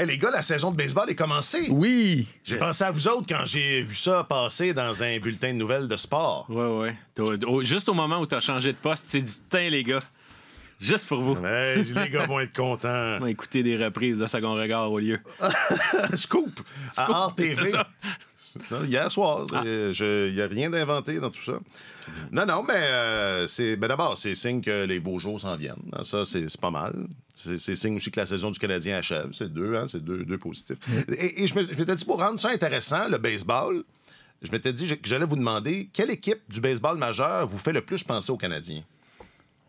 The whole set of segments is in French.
Hey, les gars, la saison de baseball est commencée. Oui. J'ai pensé à vous autres quand j'ai vu ça passer dans un bulletin de nouvelles de sport. Ouais, ouais. Juste au moment où tu as changé de poste, tu t'es dit, tiens, les gars. Juste pour vous. les gars vont être contents. On va écouter des reprises de Second Regard au lieu. Scoop! À TV. Hier soir. Ah. Il a rien d'inventé dans tout ça. Non, non, mais euh, c'est ben d'abord, c'est signe que les beaux jours s'en viennent. Hein. Ça, c'est pas mal. C'est signe aussi que la saison du Canadien achève. C'est deux, hein, c'est deux, positifs. Et, et je m'étais dit, pour rendre ça intéressant, le baseball, je m'étais dit que j'allais vous demander quelle équipe du baseball majeur vous fait le plus penser aux Canadiens.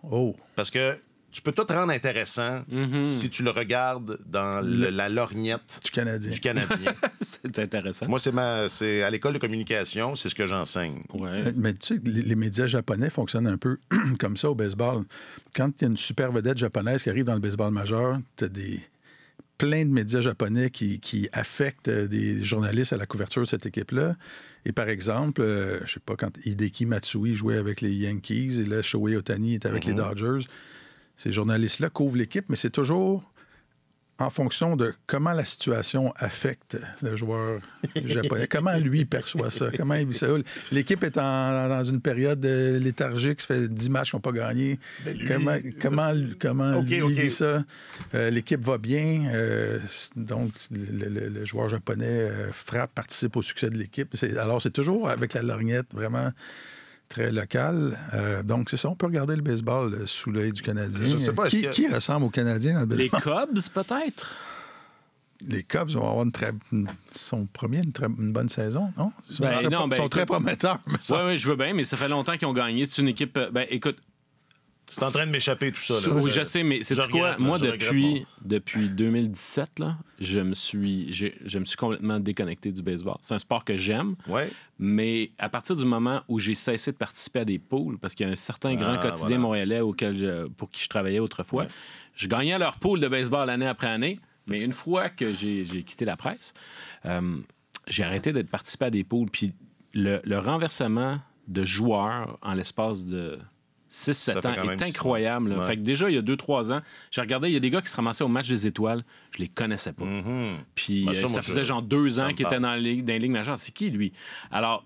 Oh. Parce que tu peux tout rendre intéressant mhm. si tu le regardes dans la lorgnette du Canadien. Canadien. c'est intéressant. Moi, c'est ma, c'est à l'école de communication, c'est ce que j'enseigne. Euh, mais tu sais, les, médias japonais fonctionnent un peu comme ça au baseball. Quand il y a une super vedette japonaise qui arrive dans le baseball majeur, tu as des plein de médias japonais qui, affectent euh, des journalistes à la couverture de cette équipe-là. Et par exemple, euh, je sais pas, quand Hideki Matsui jouait avec les Yankees et là, Shohei Otani est avec les mhm. Dodgers, ces journalistes-là couvrent l'équipe, mais c'est toujours en fonction de comment la situation affecte le joueur japonais, comment lui perçoit ça, comment L'équipe est en, dans une période euh, léthargique, ça fait 10 matchs qu'on n'ont pas gagné. Ben, comment, comment, lui ça? Euh, l'équipe va bien, euh, donc le, joueur japonais frappe, participe au succès de l'équipe. Alors c'est toujours avec la lorgnette, vraiment très local. Euh, donc, c'est ça, on peut regarder le baseball euh, sous l'œil du Canadien. qui, ressemble au Canadien dans le baseball? Les Cubs, peut-être? Les Cubs vont avoir une très, sont une, bonne saison, non? Ils sont, ben, très, ben, prometteurs. Oui, ouais, je veux bien, mais ça fait longtemps qu'ils ont gagné. C'est une équipe. Euh, ben, écoute, c'est en train de m'échapper tout ça. Oui, je, sais, mais c'est quoi? moi, depuis, depuis 2017, là, je, me suis, je, me suis complètement déconnecté du baseball. C'est un sport que j'aime. Ouais. Mais à partir du moment où j'ai cessé de participer à des poules, parce qu'il y a un certain grand ah, quotidien montréalais auquel pour qui je travaillais autrefois, je gagnais leur poule de baseball année après année. Mais une fois que j'ai quitté la presse, euh, j'ai arrêté d'être participé à des poules. Puis le renversement de joueurs en l'espace de 6-7 ans est incroyable. Fait que déjà, il y a 2-3 ans, j'ai regardé, il y a des gars qui se ramassaient au match des étoiles, je les connaissais pas. Mm-hmm. Puis bah, ça, euh, faisait genre 2 ans qu'ils étaient dans la Ligue, dans la Ligue majeure. C'est qui, lui? Alors,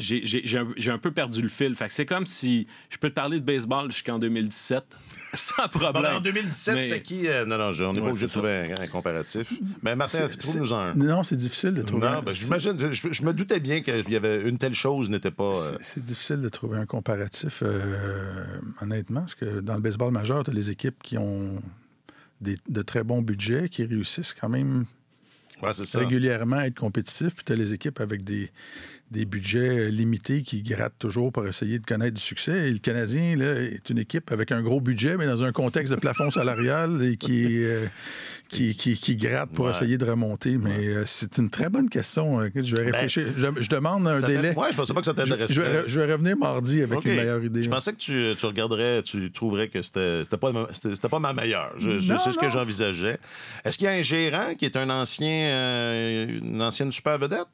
j'ai un, peu perdu le fil. c'est comme si je peux te parler de baseball jusqu'en 2017, sans problème. en 2017, c'était qui euh, Non, non, on n'est pas obligé de trouver un, comparatif. Mais Martin, trouve-nous un. Non, c'est difficile de trouver. Non, ben, j'imagine, je, me doutais bien qu'il y avait une telle chose n'était pas. C'est euh, difficile de trouver un comparatif, euh, honnêtement, parce que dans le baseball majeur, tu as les équipes qui ont des, de très bons budgets, qui réussissent quand même. régulièrement à être compétitifs, puis tu as les équipes avec des, des budgets euh, limités qui grattent toujours pour essayer de connaître du succès. Et le Canadien là, est une équipe avec un gros budget, mais dans un contexte de plafond salarial et qui, euh, qui, gratte pour essayer de remonter. Mais euh, c'est une très bonne question. Je vais ben, réfléchir. je, demande un délai. je pensais pas que ça t'intéressait. Je, vais revenir mardi avec une meilleure idée. Je pensais que tu, tu regarderais, tu trouverais que c'était pas, pas ma meilleure. C'est ce que j'envisageais. Est-ce qu'il y a un gérant qui est un ancien, une ancienne super vedette?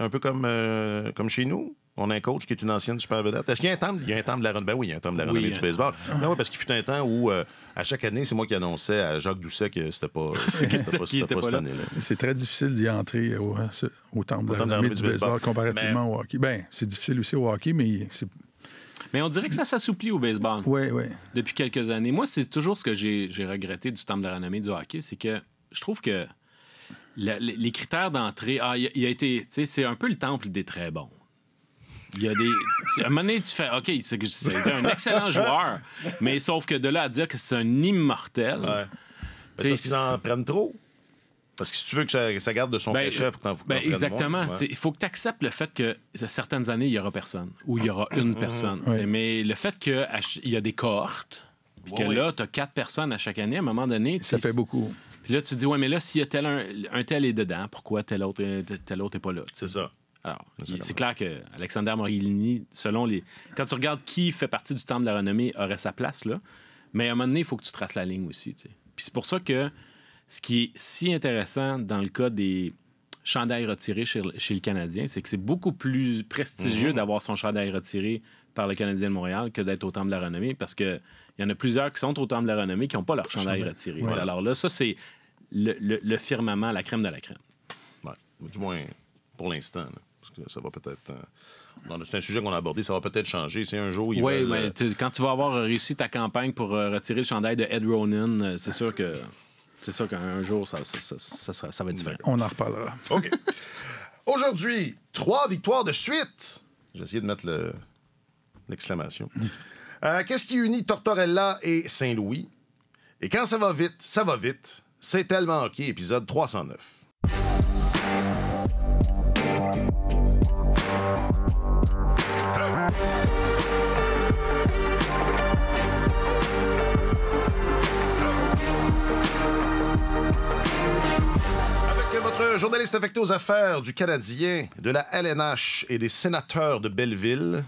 un peu comme, euh, comme chez nous. On a un coach qui est une ancienne super vedette. Est-ce qu'il y a un temps, il y a un temps de la renommée? oui, il y a un temps de la renommée du hein. baseball. Ben ouais parce qu'il fut un temps où, euh, à chaque année, c'est moi qui annonçais à Jacques Doucet que c'était pas, pas, cette année-là. C'est très difficile d'y entrer au, euh, au temps de la renommée du, du baseball, comparativement ben- au hockey. Ben, c'est difficile aussi au hockey, mais c'est mais on dirait que ça s'assouplit au baseball. Oui, oui. Depuis quelques années. Moi, c'est toujours ce que j'ai regretté du temps de la renommée du hockey, c'est que je trouve que les critères d'entrée, ah, il, a été, c'est un peu le temple des très bons. Il y a des. À un moment donné, tu fais OK, c'est un excellent joueur, mais sauf que de là à dire que c'est un immortel. Ben, c'est parce qu'ils en prennent trop. Parce que si tu veux que ça, garde de son ben, quand faut que ben Exactement. Il faut que tu acceptes le fait que certaines années, il n'y aura personne ou il y aura une mm-hmm. personne. Mais le fait qu'il y a des cohortes, puis que là, tu as quatre personnes à chaque année, à un moment donné. Ça fait beaucoup là, tu dis, ouais, mais là, s'il y a tel un, tel est dedans, pourquoi tel autre, tel autre pas là? C'est ça. Alors, c'est clair que Alexander Morillini, selon les. Quand tu regardes qui fait partie du temple de la renommée aurait sa place, là. Mais à un moment donné, il faut que tu traces la ligne aussi. Tu Puis c'est pour ça que ce qui est si intéressant dans le cas des chandails retirés chez, le Canadien, c'est que c'est beaucoup plus prestigieux mhm. d'avoir son chandail retiré par le Canadien de Montréal que d'être au temple de la renommée parce qu'il y en a plusieurs qui sont au temple de la renommée qui n'ont pas leur chandail retiré. Alors là, ça, c'est le, firmament, la crème de la crème. Du moins, pour l'instant. Parce que ça va peut-être. Euh, c'est un sujet qu'on a abordé, ça va peut-être changer. c'est un jour Oui, mais ben, euh, quand tu vas avoir réussi ta campagne pour euh, retirer le chandail de Ed Ronin, c'est sûr que. C'est sûr qu'un jour, ça, ça, ça, ça, va être mm. différent. On en reparlera. OK. Aujourd'hui, trois victoires de suite. J'ai essayé de mettre l'exclamation. Mm. Qu'est-ce qui unit Tortorella et Saint-Louis? Et quand ça va vite, ça va vite. C'est tellement qui épisode 309. Avec votre journaliste affecté aux affaires du Canadien, de la LNH et des sénateurs de Belleville.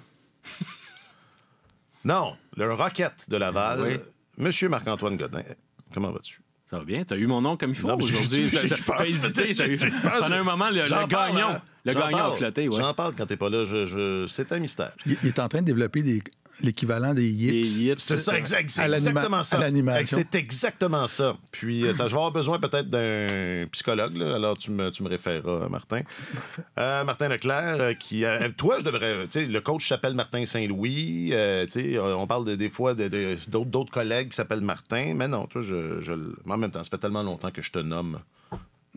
non, le Rocket de Laval, Monsieur Marc-Antoine Godin. Comment vas-tu? Ça va bien, t'as eu mon nom comme il faut aujourd'hui. T'as hésité. t'as eu... Pendant un moment, le, gagnant, hein. le gagnant a flotté. Ouais. J'en parle quand t'es pas là. C'est un mystère. il, est en train de développer des l'équivalent des yips. c'est ça, exactement ça. C'est exactement ça. Puis euh, ça, je vais avoir besoin peut-être d'un psychologue. Alors tu me, tu me référeras, Martin. Euh, Martin Leclerc, euh, qui. toi, je devrais. tu sais Le coach s'appelle Martin Saint-Louis. sais on parle des fois d'autres collègues qui s'appellent Martin. Mais non, toi, je, je, en même temps, ça fait tellement longtemps que je te nomme.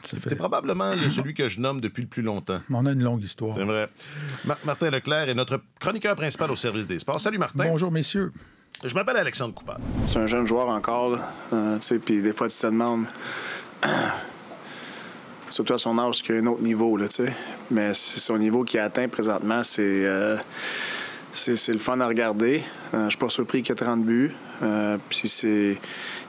C'est probablement celui que je nomme depuis le plus longtemps. On a une longue histoire. C'est vrai. Martin Leclerc est notre chroniqueur principal au service des sports. Salut Martin. Bonjour messieurs. Je m'appelle Alexandre Coupard. C'est un jeune joueur encore, euh, puis des fois tu te demandes, surtout à son âge, qu'il y a un autre niveau, là, tu sais. Mais son niveau qui est atteint présentement, c'est... Euh, le fun à regarder. Euh, je suis pas surpris qu'il ait 30 buts. Il euh, puis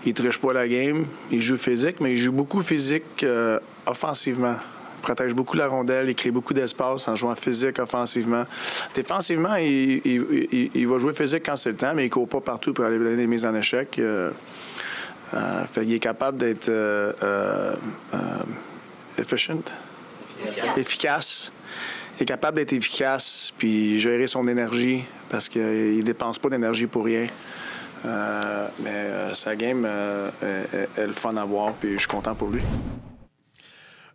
il triche pas la game. Il joue physique, mais il joue beaucoup physique euh, offensivement. Il protège beaucoup la rondelle, il crée beaucoup d'espace en jouant physique offensivement. Défensivement, il, va jouer physique quand c'est le temps, mais il court pas partout pour aller donner des mises en échec. Euh, il est capable d'être efficient, efficace. Il est capable d'être efficace puis gérer son énergie parce qu'il ne dépense pas d'énergie pour rien. Euh, mais euh, sa game, elle euh, est fun à voir, puis je suis content pour lui.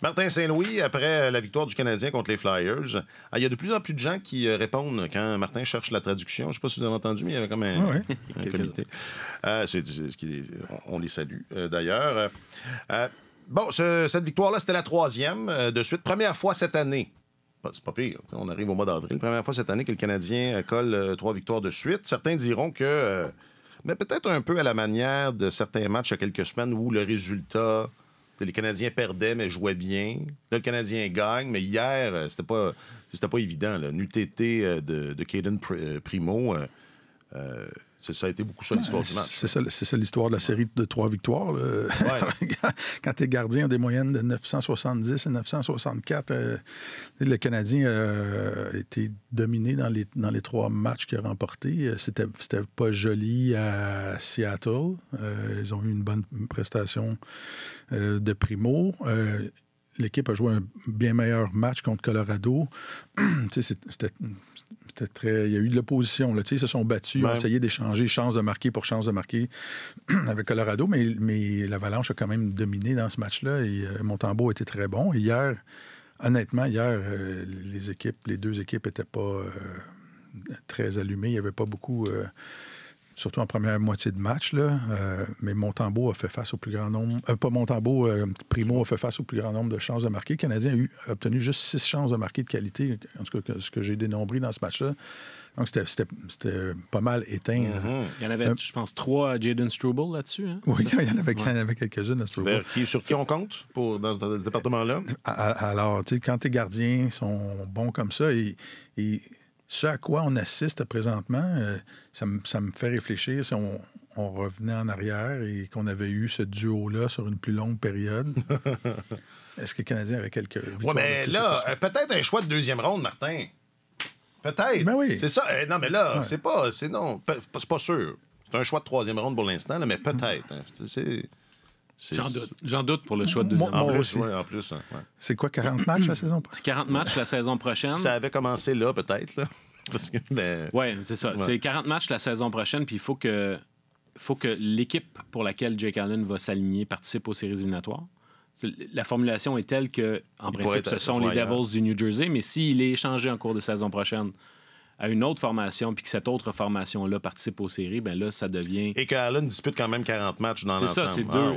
Martin Saint-Louis, après la victoire du Canadien contre les Flyers, ah, il y a de plus en plus de gens qui répondent quand Martin cherche la traduction. Je ne sais pas si vous avez entendu, mais il y avait comme un, un comité. on les salue d'ailleurs. bon, cette victoire-là, c'était la troisième de suite. Première fois cette année. C'est pas pire. On arrive au mois d'avril. Première fois cette année que le Canadien colle trois victoires de suite. Certains diront que mais peut-être un peu à la manière de certains matchs il y a quelques semaines où le résultat, les Canadiens perdaient mais jouaient bien. Là, le Canadien gagne, mais hier, euh, c'était pas, c'était pas évident. Là. Une euh, de, de Caden euh, Primo ça a été beaucoup ça l'histoire du match. C'est ça, l'histoire de la série de trois victoires. Quand tu es gardien des moyennes de 970 et 964, euh, le Canadien euh, a été dominé dans les, trois matchs qu'il a remportés. Euh, c'était pas joli à Seattle. ils ont eu une bonne prestation de primo l'équipe a joué un bien meilleur match contre Colorado. C'était il y a eu de l'opposition. Ils se sont battus, ont essayé d'échanger chance de marquer pour chance de marquer avec Colorado, mais, mais l'Avalanche a quand même dominé dans ce match-là et euh, Montembeau était très bon. hier, honnêtement, hier, euh, les équipes, les deux équipes n'étaient pas euh, très allumées. Il n'y avait pas beaucoup surtout en première moitié de match. Là, euh, mais Montembeau a fait face au plus grand nombre. Euh, pas Montembeau, euh, Primo a fait face au plus grand nombre de chances de marquer. Le Canadien a, obtenu juste six chances de marquer de qualité, en tout cas ce que j'ai dénombré dans ce match-là. Donc, c'était pas mal éteint. Hein. Mhm. Il y en avait, je pense, trois à Jaden Struble là-dessus. Hein? Oui, il y en avait, quelques-unes à Struble. sur qui on compte pour, dans, ce département-là? Alors, tu sais, quand tes gardiens sont bons comme ça, ils ce à quoi on assiste présentement, euh, ça, me, fait réfléchir si on, revenait en arrière et qu'on avait eu ce duo-là sur une plus longue période. Est-ce que le Canadien avait quelques. Oui, mais là, euh, peut-être un choix de deuxième ronde, Martin. Peut-être. Ben oui. C'est ça. Euh, non, mais là, c'est pas. C'est non. C'est pas sûr. C'est un choix de troisième ronde pour l'instant, mais peut-être. Hein. C'est. J'en doute. pour le choix de Moi, en plus, C'est quoi, 40 matchs la saison prochaine? C'est 40 matchs la saison prochaine. Ça avait commencé là, peut-être. Là. Ben, c'est ça. C'est 40 matchs la saison prochaine, puis il faut que, faut que l'équipe pour laquelle Jake Allen va s'aligner participe aux séries éliminatoires. La formulation est telle que, en principe, ce sont les Devils du New Jersey, mais s'il est échangé en cours de saison prochaine, à une autre formation, puis que cette autre formation-là participe aux séries, ben là, ça devient. Et Allen dispute quand même 40 matchs dans l'ensemble. C'est ça, ah, c'est deux.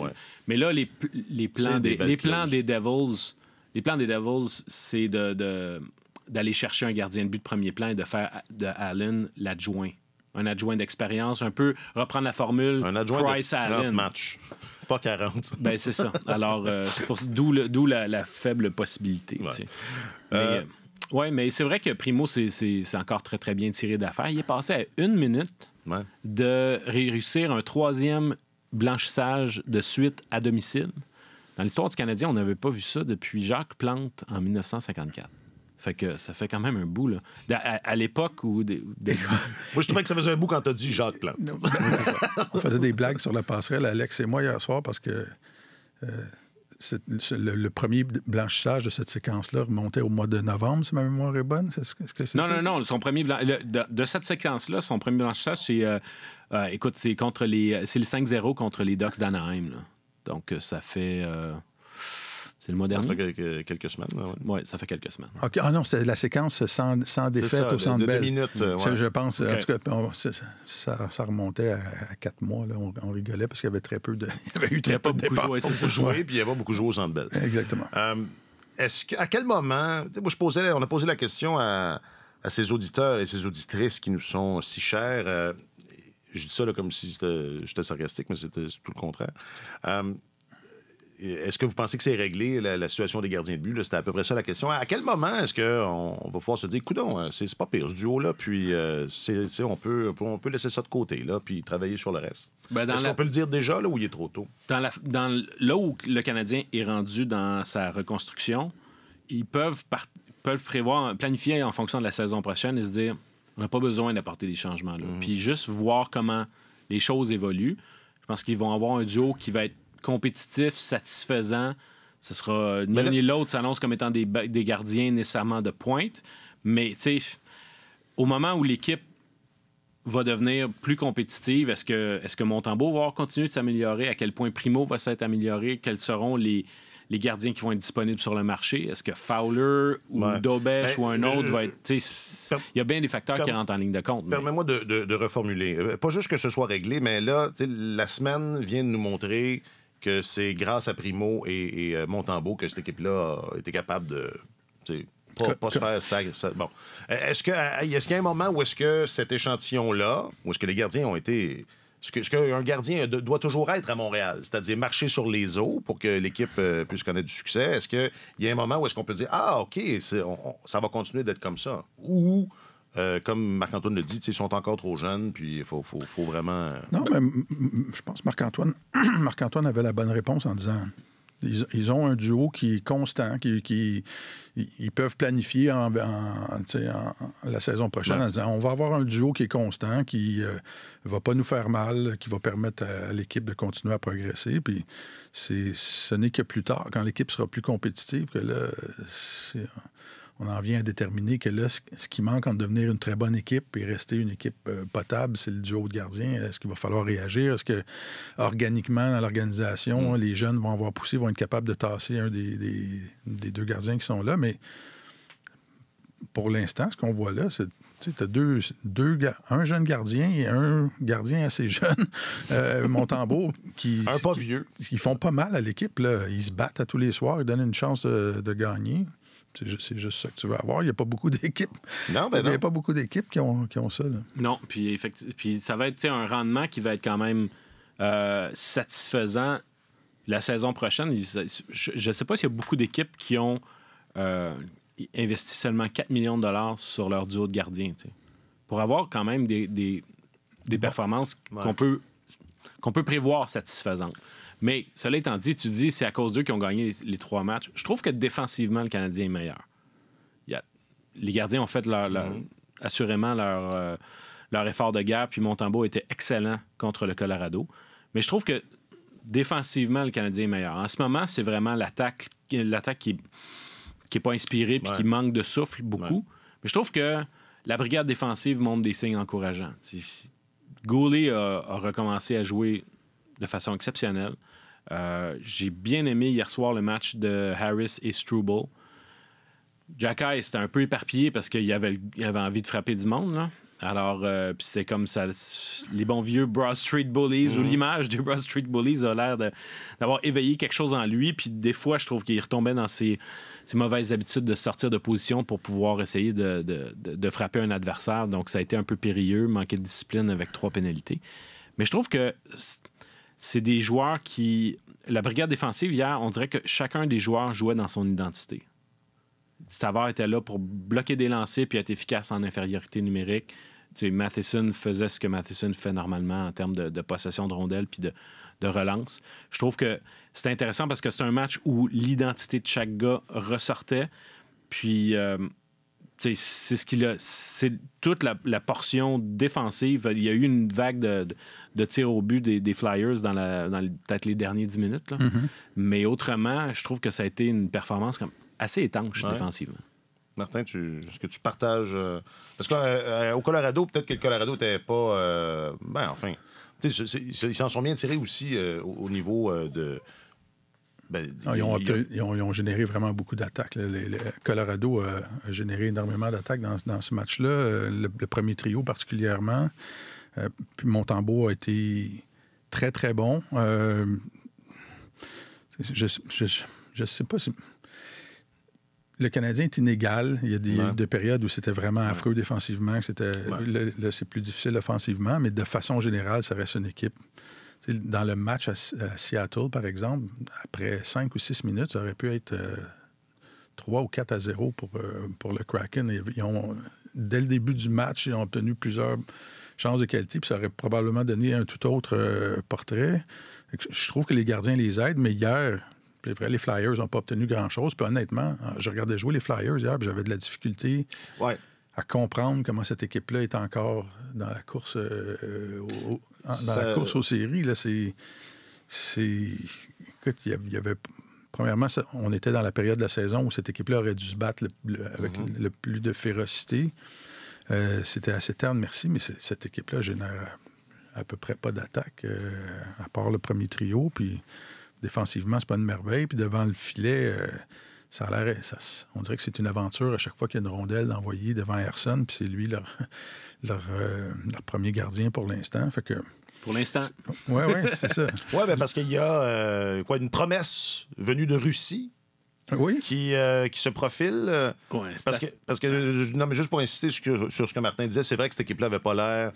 Mais là, les, les plans, des, les plans des Devils, les plans des Devils, c'est de, d'aller chercher un gardien de but de premier plan et de faire de Allen l'adjoint. Un adjoint d'expérience, un peu reprendre la formule un adjoint de 40 matchs, pas 40. ben, c'est ça. Alors, euh, d'où la, faible possibilité. Euh, Mais, euh, oui, mais c'est vrai que Primo, c'est encore très, très bien tiré d'affaire. Il est passé à une minute de réussir un troisième blanchissage de suite à domicile. Dans l'histoire du Canadien, on n'avait pas vu ça depuis Jacques Plante en 1954. Fait que ça fait quand même un bout, là. À, l'époque où... moi, je trouvais que ça faisait un bout quand t'as dit Jacques Plante. on faisait des blagues sur la passerelle, Alex et moi, hier soir, parce que... Euh, le, premier blanchissage de cette séquence-là remontait au mois de novembre, si ma mémoire est bonne. non, non, non, Son premier de, cette séquence-là, son premier blanchissage, c'est. Euh, euh, écoute, c'est contre les. C'est le 5-0 contre les Ducks d'Anaheim. Donc, euh, ça fait. C'est le moderne, Ça fait quelques, semaines. Oui, ça fait quelques semaines. Ah non, c'était la séquence sans, sans défaite au centre belge. Deux minutes. Je pense, en tout cas, ça, remontait à, quatre mois. On, rigolait parce qu'il y avait très peu de. Il y avait eu très peu de départ. Joué, beaucoup joué, puis il y avait pas beaucoup joué au centre Bell. Exactement. Euh, est-ce que, à quel moment. Moi, je posais, on a posé la question à, à ces auditeurs et ces auditrices qui nous sont si chers. Euh, je dis ça comme si j'étais sarcastique, mais c'était tout le contraire. Euh, est-ce que vous pensez que c'est réglé, la, situation des gardiens de but? C'était à peu près ça la question. À quel moment est-ce qu'on on va pouvoir se dire, coudon, euh, c'est pas pire ce duo-là, puis euh, on, peut, on peut laisser ça de côté, là, puis travailler sur le reste? Ben, est-ce qu'on peut le dire déjà, là, où il est trop tôt? Dans, là où le Canadien est rendu dans sa reconstruction, ils peuvent, peuvent prévoir, planifier en fonction de la saison prochaine et se dire, on n'a pas besoin d'apporter des changements, mm. Puis juste voir comment les choses évoluent. Je pense qu'ils vont avoir un duo qui va être compétitif, satisfaisant. Ce sera ni l'un ni l'autre s'annonce comme étant des, des, gardiens nécessairement de pointe. Mais au moment où l'équipe va devenir plus compétitive, est-ce que, est que Montembeau va continuer de s'améliorer? À quel point Primo va s'être amélioré? Quels seront les, les gardiens qui vont être disponibles sur le marché? Est-ce que Fowler ou ben, ou un autre va être. Il y a bien des facteurs qui rentrent en ligne de compte. Permets-moi de, de, de, reformuler. Euh, pas juste que ce soit réglé, mais là, la semaine vient de nous montrer que c'est grâce à Primo et, et euh, Montembeau que cette équipe-là était capable de pas, pas se faire ça. bon. Euh, euh, est-ce qu'il y a un moment où est-ce que cet échantillon-là, où est-ce que les gardiens ont été. Est-ce qu'un gardien doit toujours être à Montréal, c'est-à-dire marcher sur les eaux pour que l'équipe puisse connaître du succès? Est-ce qu'il y a un moment où est-ce qu'on peut dire Ah, OK, ça va continuer d'être comme ça? Ou euh, comme Marc-Antoine le dit, ils sont encore trop jeunes, puis il faut, vraiment. Euh, non, mais je pense que Marc-Antoine Marc avait la bonne réponse en disant ils, ont un duo qui est constant, qui, ils peuvent planifier en, la saison prochaine en disant on va avoir un duo qui est constant, qui ne euh, va pas nous faire mal, qui va permettre à, l'équipe de continuer à progresser. Puis ce n'est que plus tard, quand l'équipe sera plus compétitive, que là, c'est on en vient à déterminer que là, ce qui manque en devenir une très bonne équipe et rester une équipe euh, potable, c'est le duo de gardiens. Est-ce qu'il va falloir réagir? Est-ce que organiquement, dans l'organisation, mm. les jeunes vont avoir poussé, vont être capables de tasser un des, deux gardiens qui sont là? Mais pour l'instant, ce qu'on voit là, c'est tu as deux, deux, un jeune gardien et un gardien assez jeune, euh, qui. un pas vieux. Qui font pas mal à l'équipe. Ils se battent à tous les soirs, ils donnent une chance de gagner. C'est juste ça que tu veux avoir. Il n'y a pas beaucoup d'équipes. Non, ben Il n'y a pas beaucoup d'équipes qui ont, qui ça. Non, puis, puis ça va être un rendement qui va être quand même euh, satisfaisant la saison prochaine. Je ne sais pas s'il y a beaucoup d'équipes qui ont euh, investi seulement 4 millions de dollars sur leur duo de gardiens. Pour avoir quand même des, performances qu'on peut, qu'on peut prévoir satisfaisantes. Mais cela étant dit, tu dis c'est à cause d'eux qu'ils ont gagné les, trois matchs. Je trouve que défensivement, le Canadien est meilleur. Les gardiens ont fait leur, mm-hmm. assurément euh, leur, effort de guerre, puis Montembeau était excellent contre le Colorado. Mais je trouve que défensivement, le Canadien est meilleur. En ce moment, c'est vraiment l'attaque qui n'est pas inspirée puis qui manque de souffle beaucoup. Mais je trouve que la brigade défensive montre des signes encourageants. Goulet a, recommencé à jouer de façon exceptionnelle. Euh, j'ai bien aimé hier soir le match de Harris et Struble. Jacky, c'était un peu éparpillé parce qu'il avait, envie de frapper du monde. Alors, euh, puis c'est comme ça, les bons vieux Broad Street Bullies, ou mhm. l'image des Broad Street Bullies a l'air d'avoir éveillé quelque chose en lui. Puis des fois, je trouve qu'il retombait dans ses, mauvaises habitudes de sortir de position pour pouvoir essayer de, de, frapper un adversaire. Donc, ça a été un peu périlleux, manquer de discipline avec trois pénalités. Mais je trouve que c'est des joueurs qui. La brigade défensive, hier, on dirait que chacun des joueurs jouait dans son identité. Savard était là pour bloquer des lancers puis être efficace en infériorité numérique. Tu sais, Matheson faisait ce que Matheson fait normalement en termes de, possession de rondelles puis de, relance. Je trouve que c'est intéressant parce que c'est un match où l'identité de chaque gars ressortait. Puis. Euh, c'est ce qu'il a. C'est toute la, portion défensive. Il y a eu une vague de, de, tirs au but des, Flyers dans, dans peut-être les derniers 10 minutes. Mm-hmm. Mais autrement, je trouve que ça a été une performance comme assez étanche défensivement. Martin, est-ce que tu partages. Euh, parce qu'au euh, euh, Colorado, peut-être que le Colorado n'était pas. ben, enfin. ils s'en sont bien tirés aussi au, niveau de ben, ah, ils, ont généré vraiment beaucoup d'attaques. Le, Colorado a généré énormément d'attaques dans, ce match-là, euh, le, premier trio particulièrement. Euh, puis Montembeau a été très, très bon. Euh, je sais pas si... Le Canadien est inégal. Il y a des, périodes où c'était vraiment affreux défensivement, c'était c'est plus difficile offensivement, mais de façon générale, ça reste une équipe dans le match à, Seattle, par exemple, après cinq ou six minutes, ça aurait pu être 3 euh, ou 4 à 0 pour, euh, pour le Kraken. Ils, dès le début du match, ils ont obtenu plusieurs chances de qualité, puis ça aurait probablement donné un tout autre euh, portrait. Je trouve que les gardiens les aident, mais hier, les Flyers n'ont pas obtenu grand-chose. Puis honnêtement, je regardais jouer les Flyers hier, puis j'avais de la difficulté. à comprendre comment cette équipe-là est encore dans la course au, ah, dans la course euh, aux séries, là, c'est. Écoute, il y avait. Premièrement, on était dans la période de la saison où cette équipe-là aurait dû se battre avec mm-hmm. le plus de férocité. Euh, c'était assez terne, merci, mais cette équipe-là génère à... peu près pas d'attaque, euh, à part le premier trio. Puis défensivement, c'est pas une merveille. Puis devant le filet, ça a l'air. on dirait que c'est une aventure à chaque fois qu'il y a une rondelle d'envoyer devant Herson, puis c'est lui là... Euh, leur, premier gardien pour l'instant. Fait que pour l'instant. Oui, oui, c'est ça. oui, ben, parce qu'il y a euh, quoi, une promesse venue de Russie. Qui, euh, qui se profile. parce, que, parce que, non, mais juste pour insister sur, ce que Martin disait, c'est vrai que cette équipe-là n'avait pas l'air.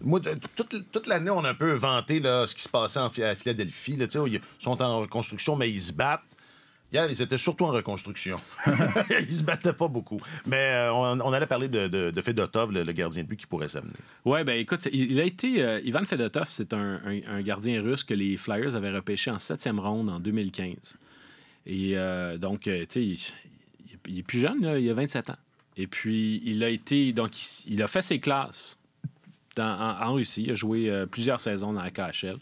Moi, toute, l'année, on a un peu vanté là, ce qui se passait en, à Philadelphie. Là, ils sont en reconstruction, mais ils se battent. Hier, ils étaient surtout en reconstruction. ils se battaient pas beaucoup. Mais euh, on, allait parler de, Fedotov, le, gardien de but qui pourrait s'amener. Oui, ben écoute, il, a été. Euh, Ivan Fedotov, c'est un, gardien russe que les Flyers avaient repêché en septième ronde en 2015. Et euh, donc, tu sais, il, est plus jeune, il a 27 ans. Et puis, il a été. Donc, il, a fait ses classes en, en, Russie. Il a joué plusieurs saisons dans la KHL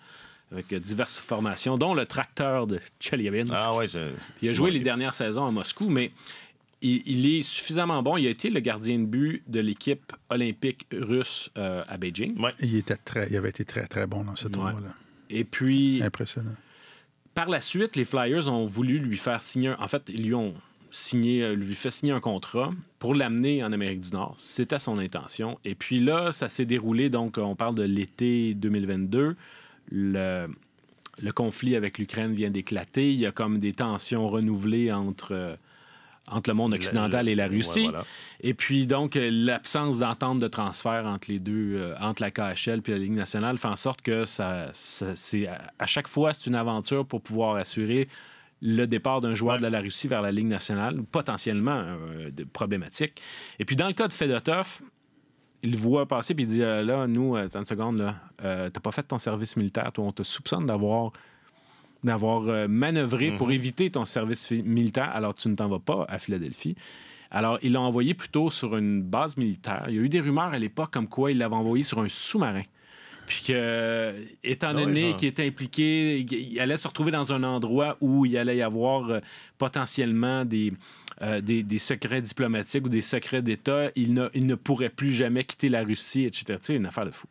avec euh, diverses formations, dont le tracteur de Chelyabinsk. Ah ouais, Il a joué les dernières saisons à Moscou, mais il, est suffisamment bon. Il a été le gardien de but de l'équipe olympique russe euh, à Beijing. Oui. Il, était très, il avait été très, très bon dans ce tournoi-là. Et puis... Impressionnant. Par la suite, les Flyers ont voulu lui faire signer... En fait, ils lui ont signé, euh, lui fait signer un contrat pour l'amener en Amérique du Nord. C'était son intention. Et puis là, ça s'est déroulé, donc on parle de l'été 2022 le, conflit avec l'Ukraine vient d'éclater. Il y a comme des tensions renouvelées entre, euh, entre le monde occidental et la Russie. Et puis donc, l'absence d'entente de transfert entre les deux, euh, entre la KHL et la Ligue nationale, fait en sorte que ça, c'est, à chaque fois, c'est une aventure pour pouvoir assurer le départ d'un joueur de la Russie vers la Ligue nationale, potentiellement euh, problématique. Et puis dans le cas de Fedotov, il voit passer puis il dit euh, là, nous, euh, attends une seconde, là, euh, t'as pas fait ton service militaire, toi, on te soupçonne d'avoir d'avoir manœuvré pour mhm. éviter ton service militaire, alors tu ne t'en vas pas à Philadelphie. Alors, il l'a envoyé plutôt sur une base militaire. Il y a eu des rumeurs à l'époque comme quoi il l'avait envoyé sur un sous-marin. Puis que, étant ah donné qu'il était impliqué, il allait se retrouver dans un endroit où il allait y avoir potentiellement des, euh, des, secrets diplomatiques ou des secrets d'État, il ne, pourrait plus jamais quitter la Russie, etc. C'est une affaire de fou.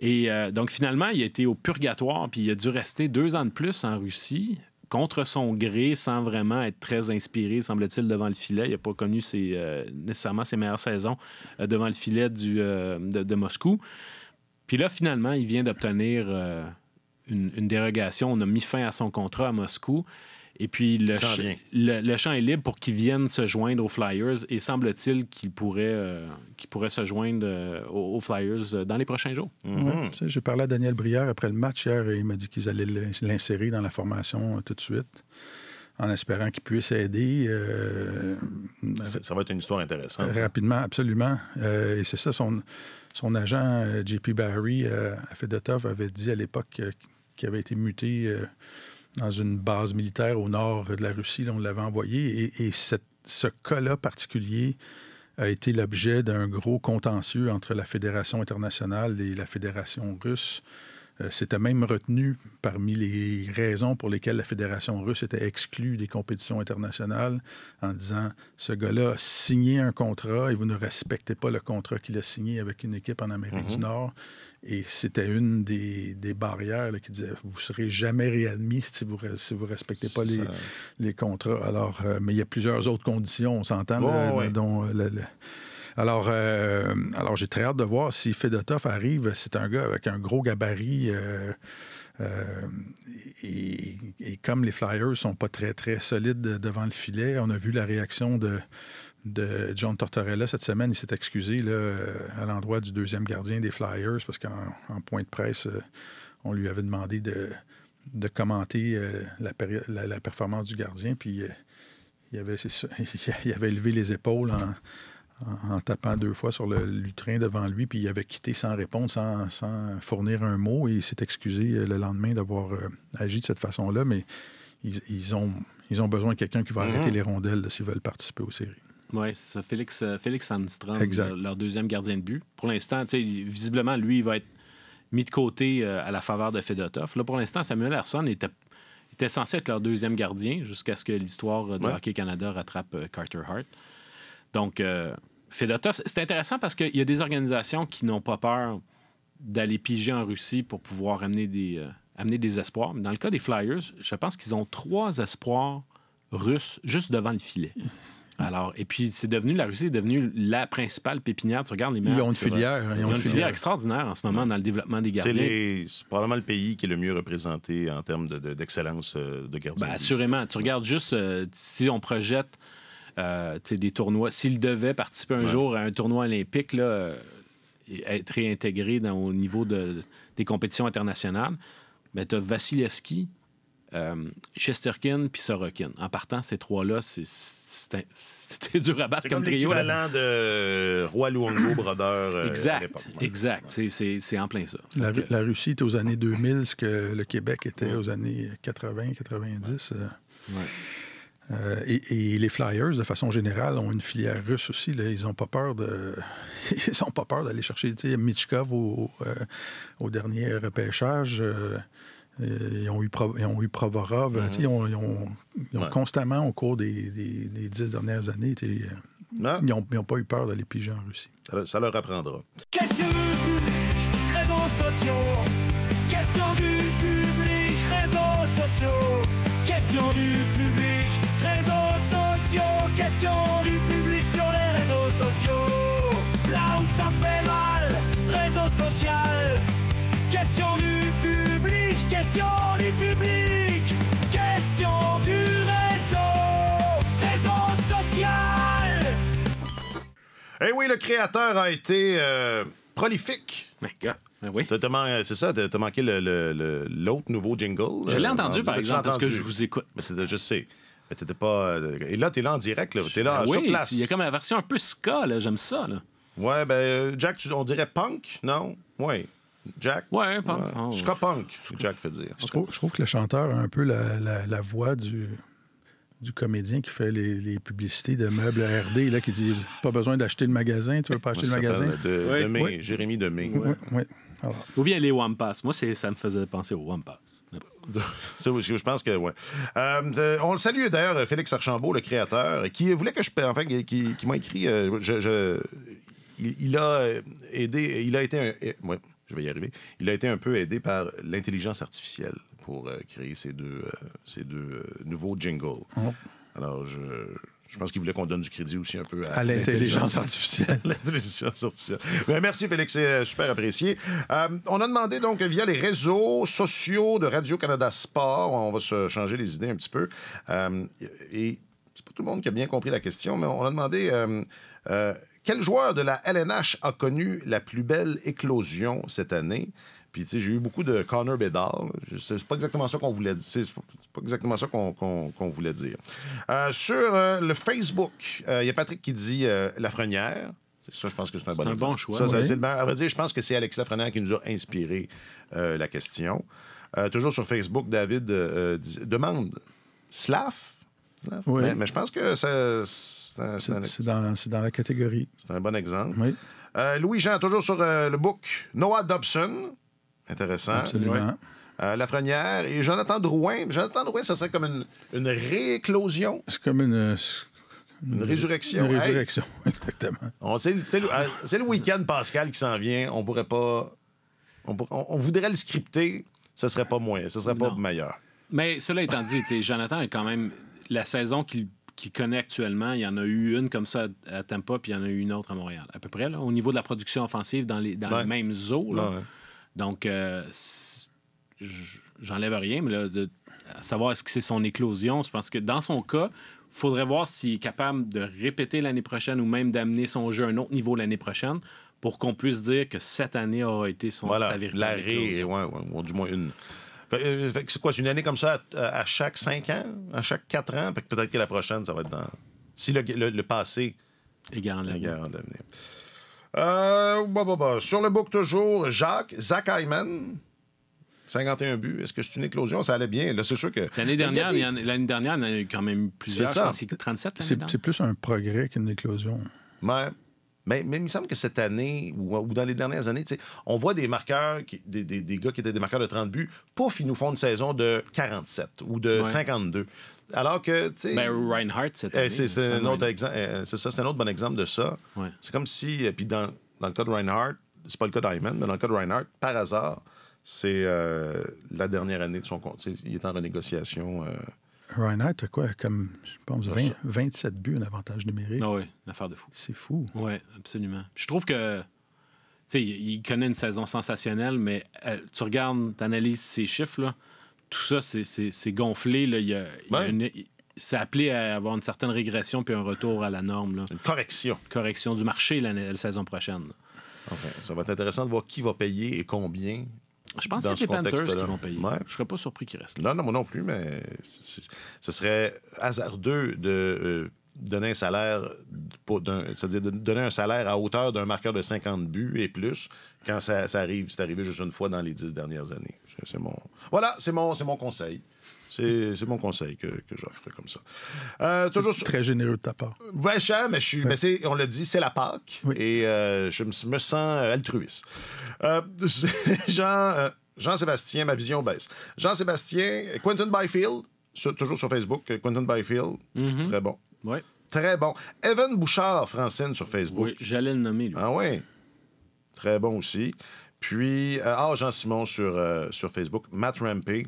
Et euh, donc, finalement, il a été au purgatoire, puis il a dû rester deux ans de plus en Russie, contre son gré, sans vraiment être très inspiré, semble-t-il, devant le filet. Il n'a pas connu euh, nécessairement ses meilleures saisons devant le filet de, Moscou. Puis là, finalement, il vient d'obtenir une, une, dérogation. On a mis fin à son contrat à Moscou. Et puis, le, le, champ est libre pour qu'ils viennent se joindre aux Flyers. Et semble-t-il qu'il pourrait euh, se joindre euh, aux, Flyers euh, dans les prochains jours. Mhm. J'ai parlé à Daniel Brière après le match hier et il m'a dit qu'ils allaient l'insérer dans la formation tout de suite en espérant qu'il puisse aider. ça, va être une histoire intéressante. Rapidement, absolument. et c'est ça, son, son agent, JP Barry, à Fedotov, avait dit à l'époque qu'il avait été muté dans une base militaire au nord de la Russie. Là, on l'avait envoyé. Et, ce cas-là particulier a été l'objet d'un gros contentieux entre la Fédération internationale et la Fédération russe euh, c'était même retenu parmi les raisons pour lesquelles la Fédération russe était exclue des compétitions internationales en disant ce gars-là a signé un contrat et vous ne respectez pas le contrat qu'il a signé avec une équipe en Amérique mhm. du Nord. Et c'était une des, barrières qui disait vous ne serez jamais réadmis si vous ne vous respectez pas les, contrats. Alors, euh, mais il y a plusieurs autres conditions, on s'entend, dont alors, euh, alors j'ai très hâte de voir si Fedotov arrive. C'est un gars avec un gros gabarit. Euh, euh, et, comme les Flyers sont pas très, très solides devant le filet, on a vu la réaction de, John Tortorella cette semaine. Il s'est excusé à l'endroit du deuxième gardien des Flyers parce qu'en point de presse, on lui avait demandé de, commenter la, performance du gardien. Puis il, avait, il, avait, levé les épaules en, en, tapant deux fois sur le lutrin devant lui, puis il avait quitté sans réponse, sans, fournir un mot, et il s'est excusé euh, le lendemain d'avoir euh, agi de cette façon-là, mais ils, ont, besoin de quelqu'un qui va arrêter mhm. les rondelles s'ils veulent participer aux séries. Oui, c'est ça. Félix, euh, leur deuxième gardien de but. Pour l'instant, visiblement, lui, il va être mis de côté à la faveur de Fedotov. Là, pour l'instant, Samuel Larson était censé être leur deuxième gardien jusqu'à ce que l'histoire de Hockey Canada rattrape Carter Hart. Donc, euh, c'est intéressant parce qu'il y a des organisations qui n'ont pas peur d'aller piger en Russie pour pouvoir amener des, euh, amener des espoirs. Mais dans le cas des Flyers, je pense qu'ils ont trois espoirs russes juste devant le filet. Alors, et puis c'est devenu, la Russie est devenue la principale pépinière. Tu regardes les Ils ont une filière. une filière extraordinaire en ce moment dans le développement des gardiens. C'est probablement le pays qui est le mieux représenté en termes d'excellence de, de, euh, de gardiens. Ben, assurément. Tu regardes juste, euh, si on projette euh, des tournois. S'il devait participer un jour à un tournoi olympique, là, euh, être réintégré au niveau de, des compétitions internationales, mais ben, tu as Vasilevski, Chesterkin euh, puis Sorokin. En partant, ces trois-là, c'était dur à battre comme, trio. C'est de Roi Luongo, Brother. exact, exact. C'est en plein ça. La, Russie était aux années 2000, ce que le Québec était aux années 80-90. Ouais. Euh, et, les Flyers, de façon générale, ont une filière russe aussi. Ils n'ont pas peur de, ils ont pas peur d'aller chercher Michkov au, au, euh, dernier repêchage. Euh, ils, ont eu ont eu Provorov. Mm-hmm. Ils ont, constamment, au cours des, dix dernières années, ah. ils n'ont pas eu peur d'aller piger en Russie. Ça, leur apprendra. sociaux. Eh oui, le créateur a été euh, prolifique. My God. Ben oui. Euh, c'est ça, t'as, manqué l'autre le, nouveau jingle. Je l'ai euh, entendu, par exemple, parce que je vous écoute. je sais. t'étais pas. Et là, t'es là en direct, T'es là sur ben sur oui, Il y a comme la version un peu ska, là. J'aime ça, là. Ouais, ben, Jack, on dirait punk, non? Oui. Jack? Ouais, punk. Oh. Ska punk, ce que Jack fait dire. Je trouve, que le chanteur a un peu la, la voix du du comédien qui fait les, publicités de meubles RD, là, qui dit pas besoin d'acheter le magasin, tu veux pas acheter le magasin. De, Jérémy Deming. Oui, Ou bien les Wampas. Moi, ça me faisait penser aux Wampas. Ça, je pense que, ouais. Euh, euh, on le salue d'ailleurs, Félix Archambault, le créateur, qui voulait que je. Enfin, qui, qui m'a écrit. Euh, je, il, a aidé. Il a été un. Ouais je vais y arriver. Il a été un peu aidé par l'intelligence artificielle pour euh, créer ces deux, euh, ces deux euh, nouveaux jingles. Alors, je, je pense qu'il voulait qu'on donne du crédit aussi un peu à, l'intelligence artificielle. merci Félix, c'est super apprécié. on a demandé donc via les réseaux sociaux de Radio-Canada Sport, on va se changer les idées un petit peu, et c'est pas tout le monde qui a bien compris la question, mais on a demandé quel joueur de la LNH a connu la plus belle éclosion cette année? Puis, tu sais, j'ai eu beaucoup de Connor Bedard. C'est pas exactement ça qu'on voulait dire. pas exactement ça qu'on voulait dire. Euh, sur euh, le Facebook, euh, il y a Patrick qui dit Lafrenière. Ça, je pense que c'est un, bon, choix. Ça, à dire, je pense que c'est Alexis Lafrenière qui nous a inspiré la question. toujours sur Facebook, David demande Slav mais, je pense que c'est dans, la catégorie. C'est un bon exemple. Euh, Louis-Jean, toujours sur euh, le book. Noah Dobson. Intéressant. Absolument. Euh, la Frenière et Jonathan Drouin. Jonathan Drouin, ça serait comme une, une rééclosion. C'est comme une, une résurrection. Une résurrection, exactement. C'est le, week-end Pascal qui s'en vient. On pourrait pas. On, voudrait le scripter. Ce serait pas moins. Ce serait pas meilleur. Mais cela étant dit, Jonathan est quand même la saison qu'il connaît actuellement, il y en a eu une comme ça à Tampa, puis il y en a eu une autre à Montréal, à peu près, au niveau de la production offensive dans les, mêmes eaux. Donc, euh, j'enlève rien, mais à savoir est-ce que c'est son éclosion, je pense que dans son cas, il faudrait voir s'il est capable de répéter l'année prochaine ou même d'amener son jeu à un autre niveau l'année prochaine pour qu'on puisse dire que cette année aura été son, sa véritable éclosion. du moins une. Euh, c'est quoi, c'est une année comme ça à, chaque 5 ans, à chaque quatre ans, peut-être que la prochaine, ça va être dans. Si le, passé est garant d'avenir. Euh, bah, bah, bah. Sur le book toujours, Jacques, Zach Hyman. 51 buts. Est-ce que c'est une éclosion? Ça allait bien. Là, L'année dernière, il y a l'année dernière, en a eu quand même plus. C'est 37 C'est plus un progrès qu'une éclosion. Ouais. Mais, il me semble que cette année ou, dans les dernières années, on voit des marqueurs, des, gars qui étaient des marqueurs de 30 buts, pouf, ils nous font une saison de 47 ou de 52. Alors que, Mais ben, Reinhardt, eh, c'est un, autre eh, c'est ça, c'est un autre bon exemple de ça. C'est comme si, euh, puis dans, le cas de Reinhardt, c'est pas le cas d'Iman, mais dans le cas de Reinhardt, par hasard, c'est euh, la dernière année de son compte. Il est en renégociation euh, Reinhardt a quoi Comme, je pense, 27 bah, buts, un avantage numérique. Ah oui, une affaire de fou. C'est fou. Oui, absolument. je trouve que. sais, il connaît une saison sensationnelle, mais euh, tu regardes, tu analyses ces chiffres, là, tout ça, c'est gonflé. Là, c'est appelé à avoir une certaine régression puis un retour à la norme. Une correction. correction du marché la, saison prochaine. ça va être intéressant de voir qui va payer et combien je pense que c'est ce Panthers qui vont payer. Je serais pas surpris qu'ils reste. Non, non, moi non plus, mais ce serait hasardeux de euh, donner un salaire, à donner un salaire à hauteur d'un marqueur de 50 buts et plus quand ça, arrive. C'est arrivé juste une fois dans les 10 dernières années. C'est mon, voilà, c'est mon, mon conseil. C'est mon conseil que, j'offre comme ça. Euh, toujours Très généreux de ta part. Ouais, cher, mais je suis. on l'a dit, c'est la Pâque et euh, je me sens euh, altruiste. Jean, Jean-Sébastien, ma vision baisse. Jean-Sébastien, Quentin Byfield, toujours sur Facebook, Quentin Byfield, mhm. très bon. Oui. Très bon. Evan Bouchard, Francine, sur Facebook. Oui, j'allais le nommer, Ah oui. Très bon aussi. Puis, ah, Jean-Simon sur, sur Facebook. Matt Rampé,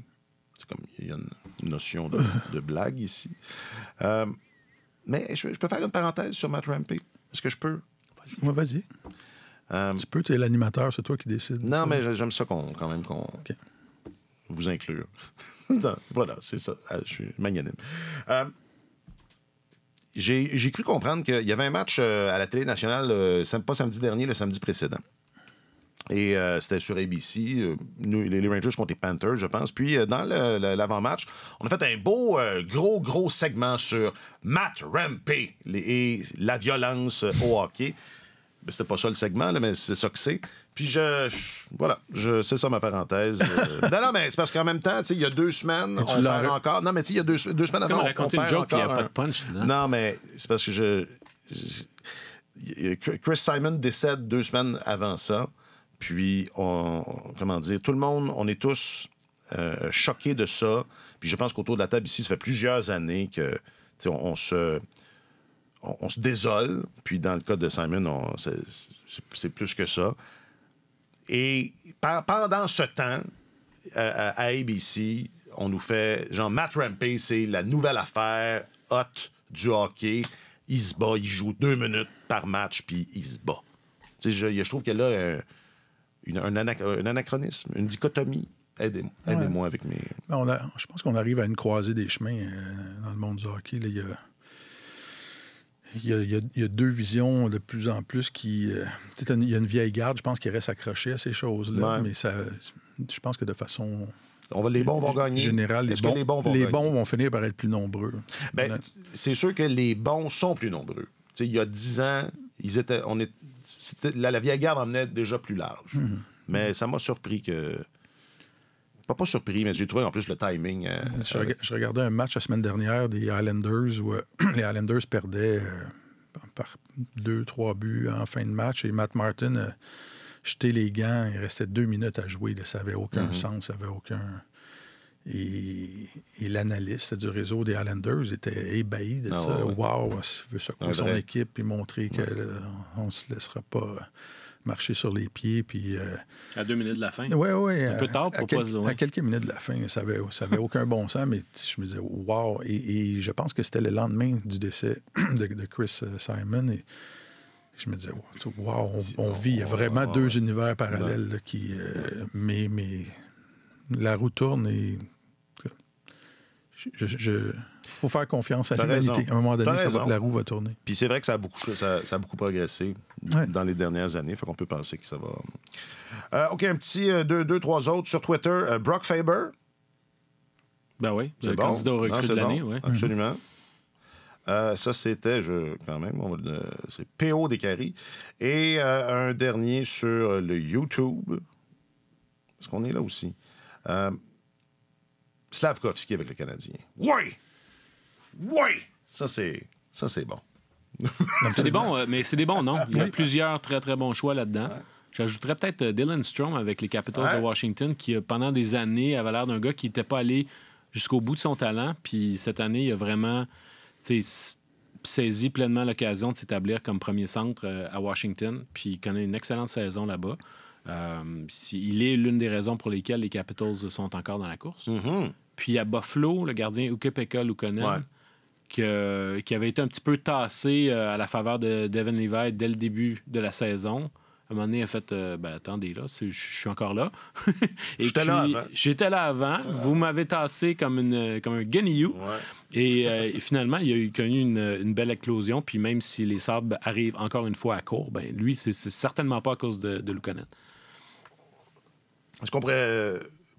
comme il y a une notion de, blague ici. Euh, mais je, peux faire une parenthèse sur Matt Rampey? Est-ce que je peux? Vas-y. Euh, tu peux, tu es l'animateur, c'est toi qui décides. Non, mais j'aime ça qu'on quand même qu'on vous inclure. voilà, c'est ça. Euh, je suis magnanime. j'ai cru comprendre qu'il y avait un match à la télé nationale, pas samedi dernier, le samedi précédent. Et euh, c'était sur ABC. Euh, nous, les Rangers contre les Panthers, je pense. Puis euh, dans l'avant-match, on a fait un beau, gros, gros segment sur Matt Rampey et la violence au hockey. Mais ben, c'était pas ça le segment, mais c'est ça que c'est. Puis je. Voilà, je, c'est ça ma parenthèse. non, non, mais c'est parce qu'en même temps, il y a deux semaines, on perd encore. Non, mais tu il y a deux, semaines avant. on, mais c'est parce que Chris Simon décède deux semaines avant ça. Puis, on, comment dire, tout le monde, on est tous euh, choqués de ça. Puis je pense qu'autour de la table ici, ça fait plusieurs années que on, se, on, se désole. Puis dans le cas de Simon, c'est plus que ça. Et pendant ce temps, euh, à ABC, on nous fait genre Matt Rampey, c'est la nouvelle affaire hot du hockey. Il se bat, il joue deux minutes par match, puis il se bat. Je, je trouve que là, euh, un, anachronisme, une dichotomie. Aidez-moi aidez avec mes. je pense qu'on arrive à une croisée des chemins euh, dans le monde du hockey. il, y a, deux visions de plus en plus qui. Euh, il y a une vieille garde, je pense, qui reste accrochée à ces choses-là. Mais ça, je pense que de façon on va, les bons vont gagner. Général, les, bons, vont finir par être plus nombreux. Ben, c'est sûr que les bons sont plus nombreux. il y a dix ans, ils étaient, on est, la, vieille garde en déjà plus large. Mhm. Mais ça m'a surpris que. Pas, pas surpris, mais j'ai trouvé en plus le timing. Euh, je, regardais un match la semaine dernière des Highlanders où euh, les Highlanders perdaient euh, par deux, trois buts en fin de match et Matt Martin jetait les gants. Il restait deux minutes à jouer. ça n'avait aucun mhm. sens, ça n'avait aucun. Et, l'analyste du réseau des Highlanders était ébahi de ah ça. Wow, hein, veut secouer son équipe et montrer qu'on euh, ne se laissera pas euh, marcher sur les pieds. Puis, euh, à deux minutes de la fin. Oui, oui. Un peu tard pour à quelques minutes de la fin, ça n'avait avait aucun bon sens, mais je me disais, wow. Et, je pense que c'était le lendemain du décès de, Chris Simon. Et je me disais, wow, on, oh, vit. Il y a vraiment deux univers parallèles qui. mais, mais la roue tourne et je, faut faire confiance à l'humanité. À un moment donné, va, la roue va tourner. Puis c'est vrai que ça a beaucoup, progressé dans les dernières années. Fait qu'on peut penser que ça va. Euh, OK, un petit euh, deux, trois autres sur Twitter. Euh, Brock Faber. Ben oui, candidat au recul de l'année. Absolument. ça, c'était, quand même, c'est PO caries Et un dernier sur le YouTube. Est-ce qu'on est là aussi? Slavkovski avec les Canadiens. Oui! Oui! Ça, c'est, ça, c'est bon. c'est des bons, euh, mais c'est des bons, non? Il y a plusieurs très, très bons choix là-dedans. J'ajouterais peut-être euh, Dylan Strom avec les Capitals de Washington, qui euh, pendant des années avait l'air d'un gars qui n'était pas allé jusqu'au bout de son talent. Puis cette année, il a vraiment saisi pleinement l'occasion de s'établir comme premier centre à Washington. Puis il connaît une excellente saison là-bas. il est l'une des raisons pour lesquelles les Capitals sont encore dans la course. Mm-hmm. Puis à Buffalo, le gardien Ukepeka Lukonen, euh, qui avait été un petit peu tassé euh, à la faveur de Devin Levi dès le début de la saison. À un moment donné, fait euh, ben, attendez, là, je suis encore là. J'étais là avant. Vous m'avez tassé comme, une, comme un guenillou. Et, finalement, il a eu connu une, belle éclosion. Puis même si les sables arrivent encore une fois à court, ben, lui, c'est certainement pas à cause de, de Lukonen. Est-ce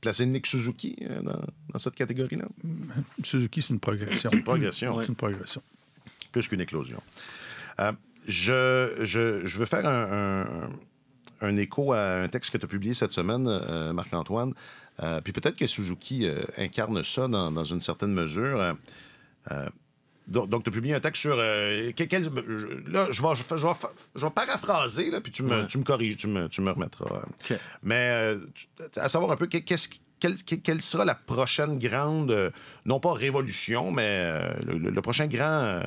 placer Nick Suzuki euh, dans, cette catégorie-là? Suzuki, c'est une progression. C'est une progression. C'est une progression. Plus qu'une éclosion. Euh, je, veux faire un, écho à un texte que tu as publié cette semaine, euh, Marc-Antoine. puis peut-être que Suzuki incarne ça dans, dans une certaine mesure. Donc, tu as publié un texte sur. Euh, là, je vais, je, vais, paraphraser, là, puis tu me, corriges, tu me, remettras. Mais euh, à savoir un peu, qu'est-ce quelle, sera la prochaine grande, euh, non pas révolution, mais le, prochain grand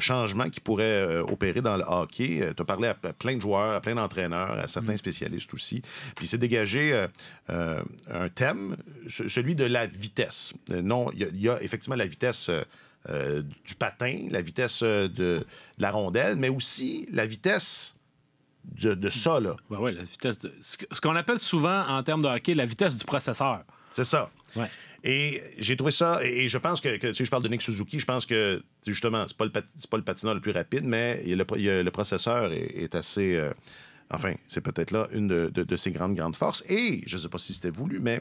changement qui pourrait opérer dans le hockey? tu as parlé à, plein de joueurs, à plein d'entraîneurs, à certains mm. spécialistes aussi. Puis c'est dégagé un thème, celui de la vitesse. non, il y, a effectivement la vitesse euh, du patin, la vitesse euh, de, la rondelle, mais aussi la vitesse de, ça. Là. Oui, la vitesse de, ce qu'on appelle souvent en termes de hockey la vitesse du processeur. C'est ça. Et j'ai trouvé ça, et je pense que, si je parle de Nick Suzuki, je pense que, justement, c'est pas, le pas le patinat le plus rapide, mais le, le, processeur est, assez. Euh, enfin, c'est peut-être là une de, de, ses grandes, grandes forces. Et je sais pas si c'était voulu, mais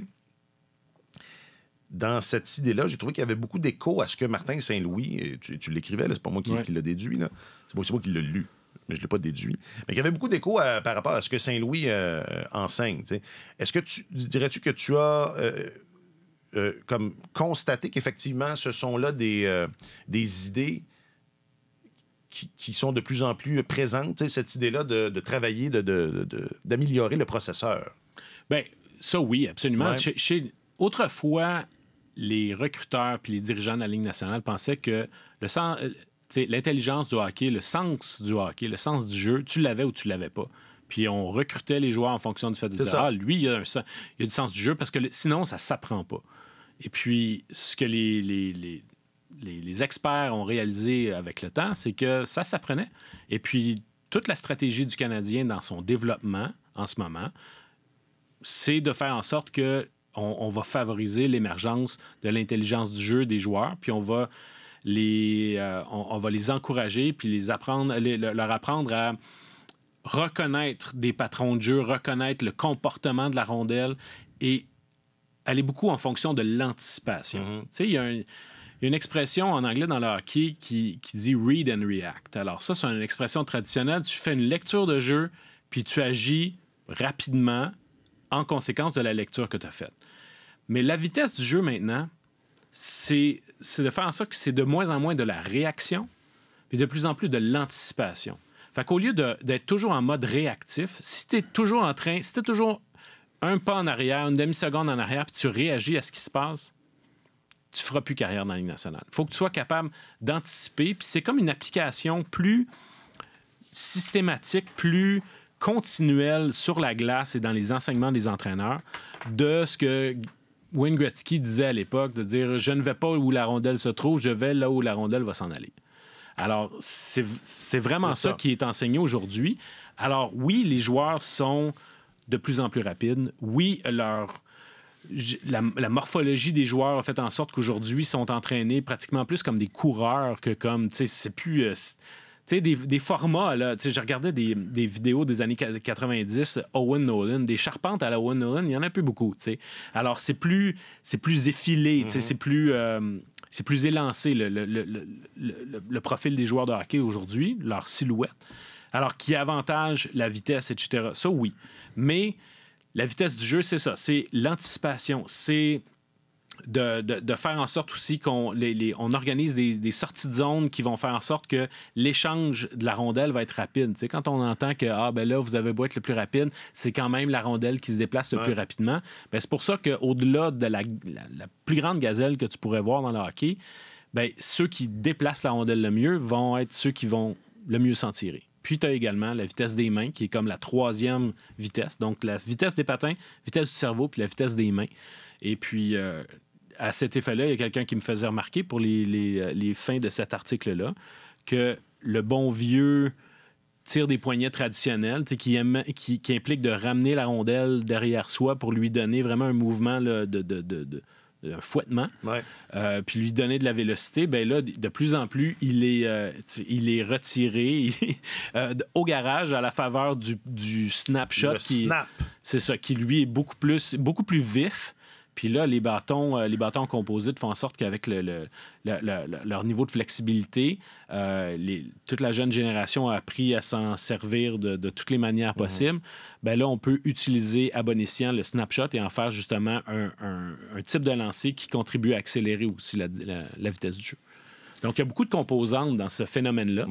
dans cette idée-là, j'ai trouvé qu'il y avait beaucoup d'écho à ce que Martin Saint-Louis, tu, l'écrivais, c'est pas moi qui, l'ai l'a déduit, c'est moi, moi qui l'ai lu mais je l'ai pas déduit. Mais il y avait beaucoup d'écho par rapport à ce que Saint-Louis euh, euh, enseigne. Est-ce que tu dirais-tu que tu as euh, comme constaté qu'effectivement, ce sont là des, des idées qui, qui, sont de plus en plus présentes, cette idée-là de, travailler, d'améliorer de, de, le processeur? Bien, ça oui, absolument. Chez, autrefois, les recruteurs puis les dirigeants de la Ligue nationale pensaient que euh, l'intelligence du hockey, le sens du hockey, le sens du jeu, tu l'avais ou tu l'avais pas. Puis on recrutait les joueurs en fonction du fait de dire, ah, lui, il a, a, du sens du jeu parce que sinon, ça s'apprend pas. Et puis, ce que les, les, experts ont réalisé avec le temps, c'est que ça s'apprenait. Et puis, toute la stratégie du Canadien dans son développement en ce moment, c'est de faire en sorte que on, va favoriser l'émergence de l'intelligence du jeu des joueurs, puis on va les, euh, on, va les encourager, puis les apprendre, leur apprendre à reconnaître des patrons de jeu, reconnaître le comportement de la rondelle et aller beaucoup en fonction de l'anticipation. Mm-hmm. il y a une expression en anglais dans le hockey qui, qui dit read and react. Alors, ça, c'est une expression traditionnelle. Tu fais une lecture de jeu, puis tu agis rapidement en conséquence de la lecture que tu as faite. Mais la vitesse du jeu maintenant, c'est de faire en sorte que c'est de moins en moins de la réaction, et de plus en plus de l'anticipation. Fait qu'au lieu d'être toujours en mode réactif, si tu es toujours en train, si tu toujours un pas en arrière, une demi-seconde en arrière, puis tu réagis à ce qui se passe, tu feras plus carrière dans la Ligue nationale. faut que tu sois capable d'anticiper, puis c'est comme une application plus systématique, plus continuelle sur la glace et dans les enseignements des entraîneurs de ce que Wayne Gretzky disait à l'époque de dire Je ne vais pas où la rondelle se trouve, je vais là où la rondelle va s'en aller. Alors, c'est vraiment ça. qui est enseigné aujourd'hui. Alors, oui, les joueurs sont de plus en plus rapides. Oui, leur. La, morphologie des joueurs a fait en sorte qu'aujourd'hui, ils sont entraînés pratiquement plus comme des coureurs que comme. Tu sais, c'est plus. Euh, des, formats, là. je regardais des, des, vidéos des années 90, Owen Nolan, des charpentes à la Owen Nolan, il n'y en a plus beaucoup, tu Alors, c'est plus, c'est plus effilé, mm-hmm. c'est plus. Euh, c'est plus élancé le, le, le, le, profil des joueurs de hockey aujourd'hui, leur silhouette. Alors, qui avantage la vitesse, etc. Ça, oui. Mais la vitesse du jeu, c'est ça. C'est l'anticipation. C'est de, faire en sorte aussi qu'on on organise des, sorties de zone qui vont faire en sorte que l'échange de la rondelle va être rapide. quand on entend que ah, ben là, vous avez beau être le plus rapide, c'est quand même la rondelle qui se déplace le plus rapidement. Ben, c'est pour ça qu'au-delà de la, plus grande gazelle que tu pourrais voir dans le hockey, ben, ceux qui déplacent la rondelle le mieux vont être ceux qui vont le mieux s'en tirer. Puis tu as également la vitesse des mains, qui est comme la troisième vitesse. Donc la vitesse des patins, vitesse du cerveau, puis la vitesse des mains. Et puis, euh, à cet effet-là, il y a quelqu'un qui me faisait remarquer pour les, euh, fins de cet article-là que le bon vieux tire des poignets traditionnels qui, implique de ramener la rondelle derrière soi pour lui donner vraiment un mouvement de, un fouettement, euh, puis lui donner de la vélocité, ben là, de plus en plus, il est, euh, il est retiré au garage à la faveur du, snapshot. C'est ça, qui lui est beaucoup plus vif. Puis là, les bâtons, euh, les bâtons composites font en sorte qu'avec leur niveau de flexibilité, euh, toute la jeune génération a appris à s'en servir de, toutes les manières mhm. possibles. Ben là, on peut utiliser à bon escient le snapshot et en faire justement un, type de lancer qui contribue à accélérer aussi la, vitesse du jeu. Donc, il y a beaucoup de composantes dans ce phénomène-là.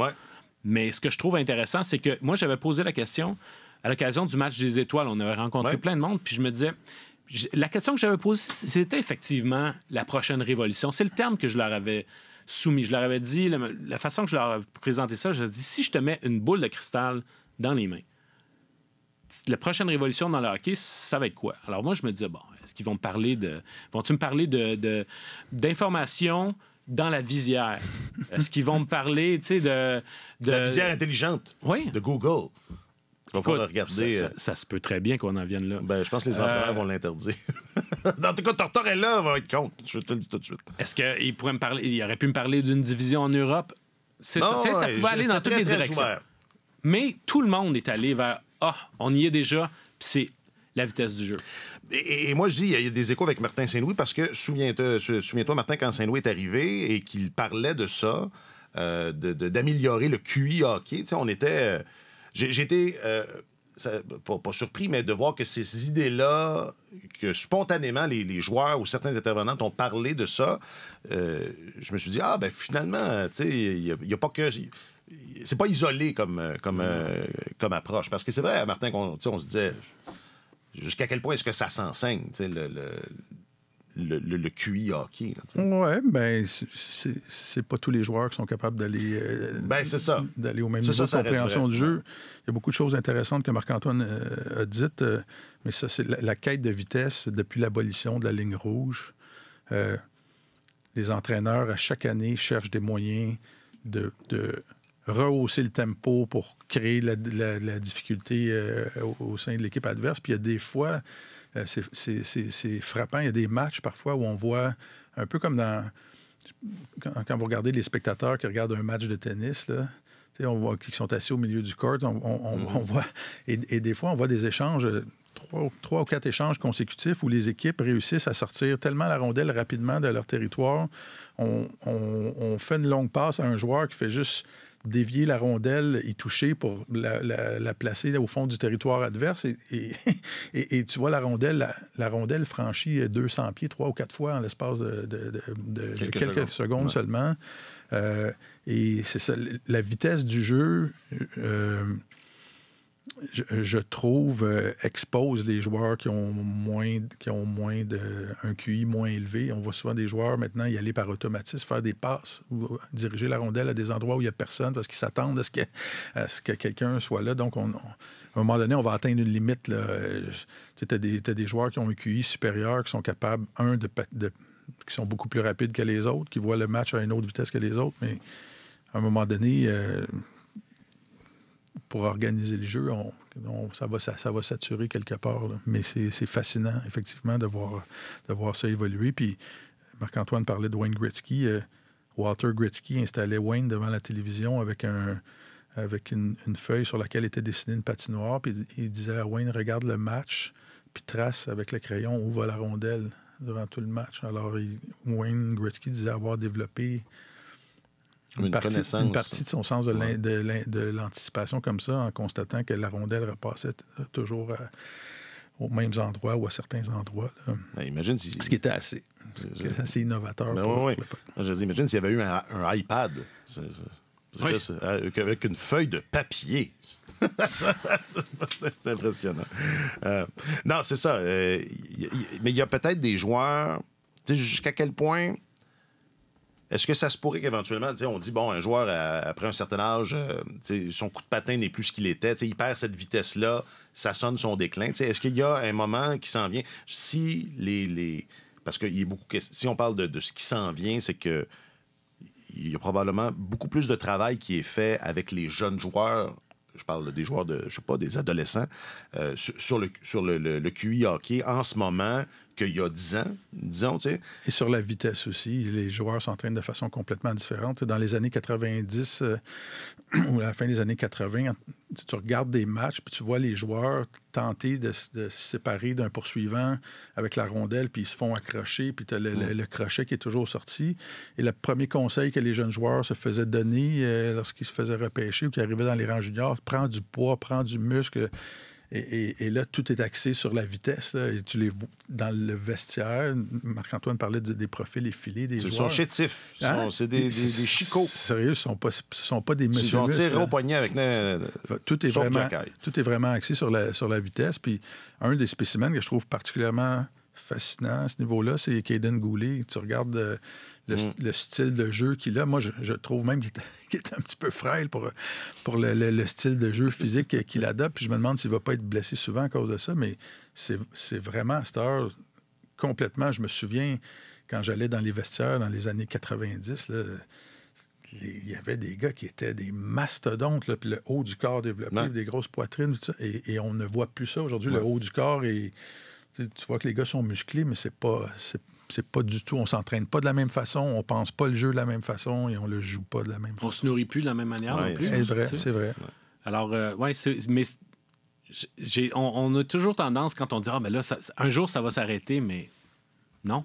Mais ce que je trouve intéressant, c'est que moi, j'avais posé la question à l'occasion du match des étoiles. On avait rencontré plein de monde, puis je me disais, la question que j'avais posée, c'était effectivement la prochaine révolution. C'est le terme que je leur avais soumis. Je leur avais dit, la, façon que je leur avais présenté ça, je leur ai dit, si je te mets une boule de cristal dans les mains, la prochaine révolution dans le hockey, ça va être quoi? Alors moi, je me disais, bon, est-ce qu'ils vont me parler de... vont me parler de, d'informations dans la visière? Est-ce qu'ils vont me parler, de, de... La visière intelligente. De Google regarder. Euh, ça, se peut très bien qu'on en vienne là. Ben, je pense que les empereurs euh, vont l'interdire. en tout cas, Tortorella va être contre. Je te le dis tout de suite. Est-ce qu'il pourrait me parler Il aurait pu me parler d'une division en Europe. ça pouvait aller dans toutes les directions. Mais tout le monde est allé vers Ah, on y est déjà, c'est la vitesse du jeu. Et, moi, je dis, il y, a des échos avec Martin Saint-Louis parce que souviens-toi, souviens toi Martin, quand Saint-Louis est arrivé et qu'il parlait de ça, euh, d'améliorer le QI hockey, on était. J'ai été euh, pas, surpris, mais de voir que ces idées-là, que spontanément les, joueurs ou certains intervenants ont parlé de ça, euh, je me suis dit, ah ben finalement, tu sais, il n'y a, pas que... C'est pas isolé comme, comme, euh, comme approche. Parce que c'est vrai, Martin, qu'on on se disait jusqu'à quel point est-ce que ça s'enseigne, le, le le, QI hockey. Oui, ben c'est pas tous les joueurs qui sont capables d'aller euh, ben, d'aller au même niveau de compréhension du jeu. Il y a beaucoup de choses intéressantes que Marc-Antoine euh, a dites, euh, mais ça, c'est la, quête de vitesse depuis l'abolition de la ligne rouge. les entraîneurs, à chaque année, cherchent des moyens de, rehausser le tempo pour créer la, difficulté au sein de l'équipe adverse. Puis il y a des fois, euh, c'est frappant. Il y a des matchs parfois où on voit, un peu comme dans. Quand, vous regardez les spectateurs qui regardent un match de tennis, là, on voit qui sont assis au milieu du court, on, mm-hmm. voit. Et, des fois, on voit des échanges, euh, trois, ou quatre échanges consécutifs où les équipes réussissent à sortir tellement la rondelle rapidement de leur territoire. on fait une longue passe à un joueur qui fait juste dévier la rondelle et toucher pour la, placer au fond du territoire adverse. Et, tu vois la rondelle, la, rondelle franchit 200 pieds trois ou quatre fois en l'espace de, quelques, secondes, seulement. Euh, et c'est ça, la vitesse du jeu. Euh, je, trouve, euh, expose les joueurs qui ont moins, qui ont moins de, un QI moins élevé. On voit souvent des joueurs maintenant y aller par automatisme, faire des passes ou euh, diriger la rondelle à des endroits où il n'y a personne parce qu'ils s'attendent à ce que, que quelqu'un soit là. Donc, on, à un moment donné, on va atteindre une limite. Tu as des, des, joueurs qui ont un QI supérieur, qui sont capables, un, de, qui sont beaucoup plus rapides que les autres, qui voient le match à une autre vitesse que les autres, mais à un moment donné... Euh, pour organiser le jeu, on, ça, va, ça, va saturer quelque part. Mais c'est fascinant, effectivement, de voir, de voir ça évoluer. Puis Marc-Antoine parlait de Wayne Gretzky. Euh, Walter Gretzky installait Wayne devant la télévision avec un avec une, feuille sur laquelle était dessinée une patinoire, puis il disait à Wayne, regarde le match, puis trace avec le crayon où va la rondelle durant tout le match. Alors, Wayne Gretzky disait avoir développé une, partie, de son sens de l'anticipation comme ça, en constatant que la rondelle repassait euh, toujours euh, aux mêmes endroits ou à certains endroits. Ben, imagine Ce qui était assez. assez innovateur. Ben Je dis, imagine s'il y avait eu un, iPad. Ah, avec une feuille de papier. c'est impressionnant. Euh, non, c'est ça. mais il y a peut-être des joueurs. Jusqu'à quel point est-ce que ça se pourrait qu'éventuellement, on dit, bon, un joueur, euh, après un certain âge, euh, son coup de patin n'est plus ce qu'il était, il perd cette vitesse-là, ça sonne son déclin. Est-ce qu'il y a un moment qui s'en vient? Si les. les... Parce que y a beaucoup... si on parle de, de ce qui s'en vient, c'est que il y a probablement beaucoup plus de travail qui est fait avec les jeunes joueurs je parle des joueurs de, je sais pas, des adolescents, euh, sur, le, sur le, le, QI hockey en ce moment qu'il y a 10 ans, disons, tu sais. Et sur la vitesse aussi, les joueurs s'entraînent de façon complètement différente. Dans les années 90, ou à la fin des années 80, tu, regardes des matchs, puis tu vois les joueurs tenter de, se séparer d'un poursuivant avec la rondelle, puis ils se font accrocher, puis tu as le, crochet qui est toujours sorti. Et le premier conseil que les jeunes joueurs se faisaient donner euh, lorsqu'ils se faisaient repêcher ou qu'ils arrivaient dans les rangs juniors, prends du poids, prends du muscle. Et, là, tout est axé sur la vitesse. et tu les dans le vestiaire. Marc-Antoine parlait des profils effilés des hein? Sont chétifs. C'est des, des, chicots. Sérieux, ce ne sont pas des messieurs. Ils tiré au poignet avec... tout est, vraiment, tout est vraiment axé sur la, sur la vitesse. Puis un des spécimens que je trouve particulièrement fascinant à ce niveau-là, c'est Caden Goulet. Tu regardes euh, mm. le, style de jeu qu'il a. Moi, je, trouve même qu'il est, un petit peu frêle pour, pour le, style de jeu physique qu'il adopte. Puis je me demande s'il ne va pas être blessé souvent à cause de ça, mais c'est vraiment à cette heure complètement. Je me souviens quand j'allais dans les vestiaires dans les années 90, il y avait des gars qui étaient des mastodontes, puis le haut du corps développé, des grosses poitrines, et, on ne voit plus ça aujourd'hui. Le haut du corps est tu, vois que les gars sont musclés, mais c'est pas. C'est pas du tout, on s'entraîne pas de la même façon, on pense pas le jeu de la même façon et on le joue pas de la même on façon. On se nourrit plus de la même manière C'est vrai, euh, c'est vrai. Alors, oui, ouais, mais on, on, a toujours tendance quand on dit Ah, ben là, un jour, ça va s'arrêter, mais non,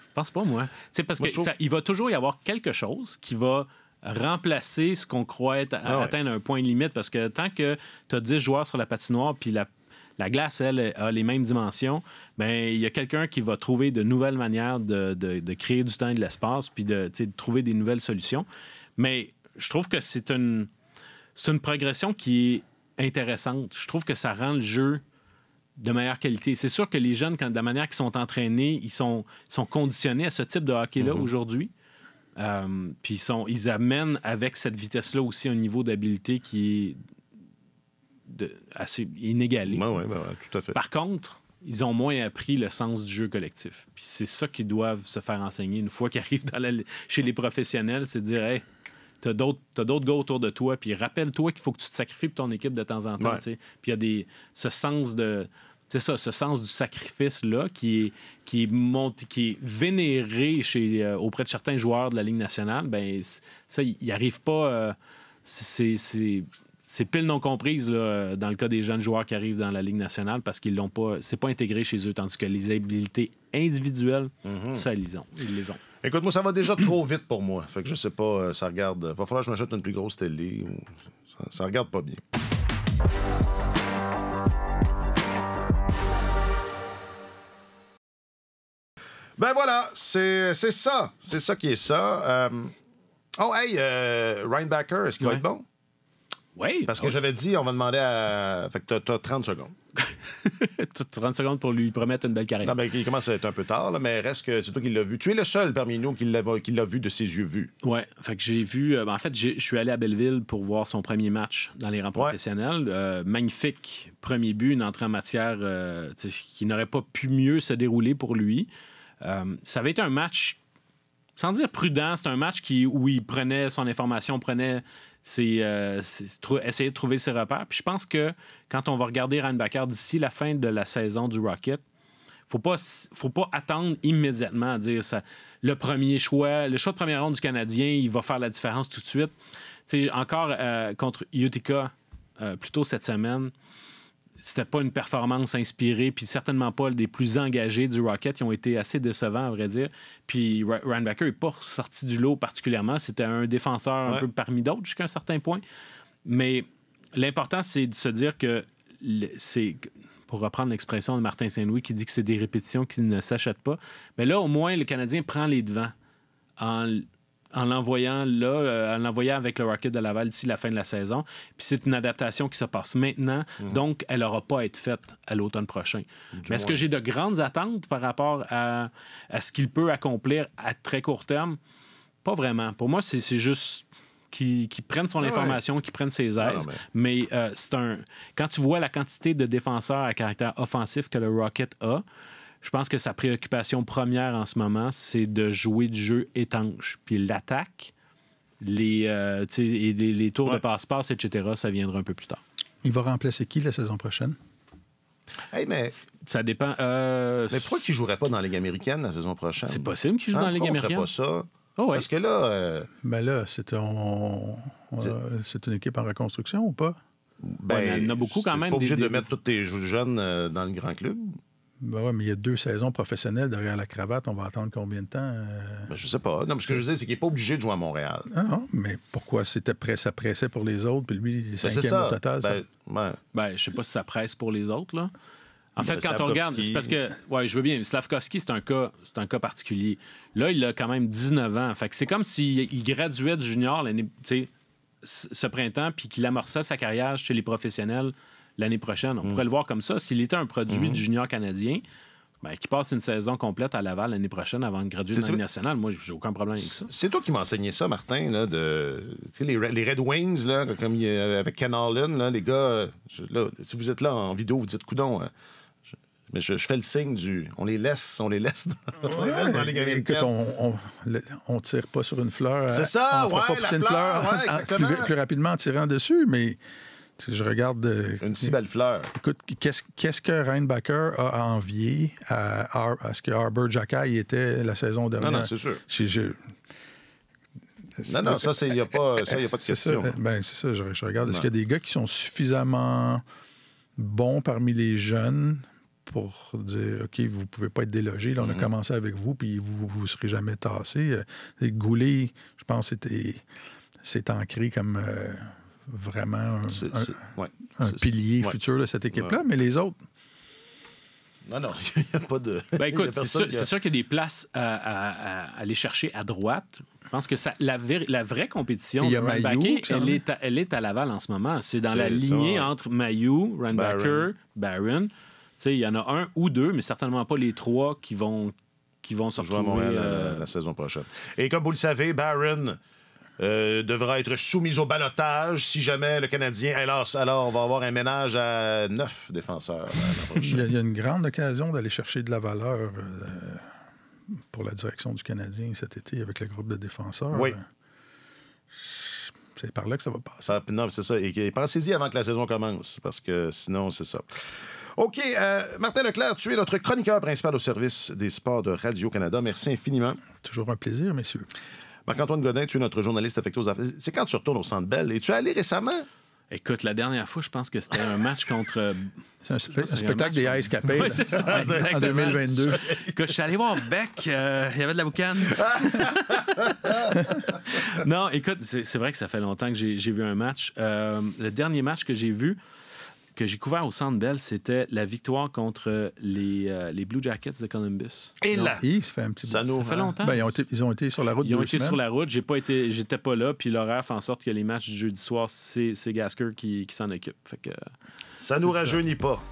je pense pas, moi. C'est parce qu'il va toujours y avoir quelque chose qui va remplacer ce qu'on croit être, ah atteint un point limite parce que tant que tu as 10 joueurs sur la patinoire puis la la glace, elle, a les mêmes dimensions, bien, il y a quelqu'un qui va trouver de nouvelles manières de, créer du temps et de l'espace, puis de, trouver des nouvelles solutions. Mais je trouve que c'est une, progression qui est intéressante. Je trouve que ça rend le jeu de meilleure qualité. C'est sûr que les jeunes, de la manière qu'ils sont entraînés, ils sont, sont conditionnés à ce type de hockey-là mm-hmm. aujourd'hui. Euh, puis ils, sont, ils amènent avec cette vitesse-là aussi un niveau d'habileté qui est assez inégalé. Par contre, ils ont moins appris le sens du jeu collectif. Puis c'est ça qu'ils doivent se faire enseigner une fois qu'ils arrivent chez les professionnels, c'est de dire, hey, t'as d'autres, d'autres gars autour de toi, puis rappelle-toi qu'il faut que tu te sacrifies pour ton équipe de temps en temps. Puis il y a des, ce sens de. ce sens du sacrifice-là qui est, qui, qui est vénéré chez, euh, auprès de certains joueurs de la Ligue nationale, ben ça, ils n'y arrivent pas. Euh, c'est, c'est pile non comprise euh, dans le cas des jeunes joueurs qui arrivent dans la Ligue nationale parce qu'ils l'ont pas, c'est pas intégré chez eux, tandis que les habilités individuelles, mhm. ça, ils, ils les ont. Écoute, moi, ça va déjà trop vite pour moi. Fait que je sais pas, euh, ça regarde. Euh, va falloir que je m'achète une plus grosse télé. Ça, regarde pas bien. Ben voilà, c'est ça. C'est ça qui est ça. Oh, hey, Backer, est-ce qu'il va être bon? Oui. Parce que ah j'avais dit, on va demander à. Fait que t'as 30 secondes. 30 secondes pour lui promettre une belle carrière. Non, mais il commence à être un peu tard, là, mais reste que c'est toi qui l'as vu. Tu es le seul parmi nous qui l'a vu de ses yeux vus. Oui. Fait que j'ai vu. Euh, ben, en fait, je suis allé à Belleville pour voir son premier match dans les rangs professionnels. Euh, magnifique premier but, une entrée en matière euh, qui n'aurait pas pu mieux se dérouler pour lui. ça avait été un match sans dire prudent, c'est un match qui, où il prenait son information, prenait c'est euh, essayer de trouver ses repères. Puis je pense que quand on va regarder Ryan d'ici la fin de la saison du Rocket, faut pas, faut pas attendre immédiatement à dire ça. Le premier choix, le choix de première ronde du Canadien, il va faire la différence tout de suite. encore euh, contre Utica, plutôt euh, plus tôt cette semaine, c'était pas une performance inspirée, puis certainement pas des plus engagés du Rocket. Ils ont été assez décevants, à vrai dire. Puis Ryan Backer n'est pas sorti du lot particulièrement. C'était un défenseur un peu parmi d'autres jusqu'à un certain point. Mais l'important, c'est de se dire que c'est pour reprendre l'expression de Martin Saint-Louis qui dit que c'est des répétitions qui ne s'achètent pas. Mais là, au moins, le Canadien prend les devants en en l'envoyant là, euh, avec le Rocket de Laval d'ici la fin de la saison. Puis c'est une adaptation qui se passe maintenant, mhm. donc elle n'aura pas à être faite à l'automne prochain. Mais est-ce que j'ai de grandes attentes par rapport à, ce qu'il peut accomplir à très court terme? Pas vraiment. Pour moi, c'est juste qui, prenne prennent son ah information, qui prennent ses ah, aises. mais, euh, c'est un. Quand tu vois la quantité de défenseurs à caractère offensif que le Rocket a, je pense que sa préoccupation première en ce moment, c'est de jouer du jeu étanche. Puis l'attaque, les, euh, les, tours de passe-passe, etc., ça viendra un peu plus tard. Il va remplacer qui la saison prochaine? Eh mais... Ça dépend. Euh, mais pourquoi il ne jouerait pas dans la Ligue américaine la saison prochaine? C'est possible qu'il joue hein? dans la Ligue américaine. On pas ça. Oh, Parce que là. Euh, ben c'est c'est une équipe en reconstruction ou pas? Ben, il y en a beaucoup quand même. Tu pas obligé de mettre tous tes jeunes dans le grand club. Bah mais il y a deux saisons professionnelles derrière la cravate. On va attendre combien de temps? Je euh? ne ben, je sais pas. Non, ce que je veux dire, c'est qu'il n'est pas obligé de jouer à Montréal. Ah non, mais pourquoi c'était ça pressait pour les autres, puis lui, ben, cinquième au total? Ben, ça... Ben, je sais pas si ça presse pour les autres, En fait, ben, quand on regarde, c'est parce que, ouais, je veux bien, Slavkovski, c'est un cas, un cas particulier. Là, il a quand même 19 ans. Fait c'est comme s'il graduait du junior l'année, ce printemps, puis qu'il amorçait sa carrière chez les professionnels l'année prochaine. On mm. pourrait le voir comme ça. S'il était un produit mm-hmm. du junior canadien, ben, qui passe une saison complète à Laval l'année prochaine avant de graduer dans nationale. Moi, j'ai aucun problème avec ça. C'est toi qui m'as ça, Martin, là, de les, les, Red Wings, là, comme avec Ken là, les gars, si vous êtes là en vidéo, vous dites coudon. Euh, mais je, fais le signe du. On les laisse, on les laisse dans, on les laisse dans les Écoute, on, on, tire pas sur une fleur. C'est ça, on ouais, fera pas pousser une fleur, plus, rapidement en tirant dessus, mais je regarde. Euh, Une si belle fleur. Écoute, qu'est-ce, qu'est-ce que Baker a envié à, ce que Arbor était la saison dernière? Non, non, c'est sûr. Non, non, ça, il n'y a, pas, a pas de question. Ben, c'est ça, je, regarde. Est-ce qu'il y a des gars qui sont suffisamment bons parmi les jeunes pour dire OK, vous ne pouvez pas être délogé, là, on a mhm. commencé avec vous, puis vous ne serez jamais tassé. Euh, Goulet, je pense, c'était c'est ancré comme. Euh, vraiment un, pilier futur de cette équipe-là, mais les autres. Non, non, il n'y a pas de. Ben, écoute, c'est sûr, qu'il y a des places à, aller chercher à droite. Je pense que ça, la, la vraie compétition de Randbacker, elle, est elle est à Laval en ce moment. C'est dans la lignée entre Mayou, Randbacker, Barron. Il y en a un ou deux, mais certainement pas les trois qui vont, qui vont se retrouver. Euh, euh, la, saison prochaine. Et comme vous le savez, Barron euh, devra être soumise au balotage si jamais le Canadien. alors alors, on va avoir un ménage à neuf défenseurs. Euh, il, y a, une grande occasion d'aller chercher de la valeur euh, pour la direction du Canadien cet été avec le groupe de défenseurs. Oui. C'est par là que ça va passer. non, c'est ça. Et, pensez-y avant que la saison commence, parce que sinon, c'est ça. OK. Martin Leclerc, tu es notre chroniqueur principal au service des sports de Radio-Canada. Merci infiniment. Toujours un plaisir, messieurs. Marc-Antoine Godin, tu es notre journaliste affecté aux affaires. C'est quand tu retournes au Centre Bell et tu es allé récemment? Écoute, la dernière fois, je pense que c'était un match contre. Euh, c'est un, spectacle des Ice Capades en 2022. Que je suis allé voir Beck, euh, il y avait de la boucane. non, écoute, c'est vrai que ça fait longtemps que j'ai vu un match. Euh, le dernier match que j'ai vu, que j'ai couvert au Centre belle c'était la victoire contre les, euh, les, Blue Jackets de Columbus. Et là, ça fait un petit ça, nous, fait longtemps. Ben, ils, ont été, sur la route. Ils ont été sur la route. J'ai pas été, j'étais pas là. Puis l'horaire fait en sorte que les matchs du jeudi soir, c'est, Gasker qui, qui s'en occupe. Fait que, ça nous rajeunit pas.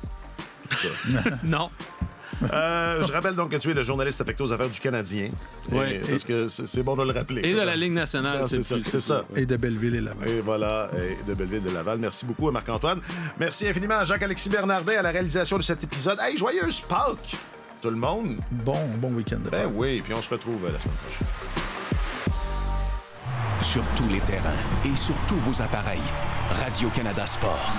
non. Euh, je rappelle donc que tu es le journaliste affecté aux affaires du Canadien. Oui. Parce que c'est bon de le rappeler. Et de la Ligue nationale, c'est ça. Et de Belleville et Laval. Et voilà, et de Belleville et Laval. Merci beaucoup à Marc-Antoine. Merci infiniment à Jacques-Alexis Bernardet à la réalisation de cet épisode. Hey, joyeuse Pâques, tout le monde. Bon, bon week-end. ben oui, puis on se retrouve euh, la semaine prochaine. Sur tous les terrains et sur tous vos appareils, Radio-Canada Sport.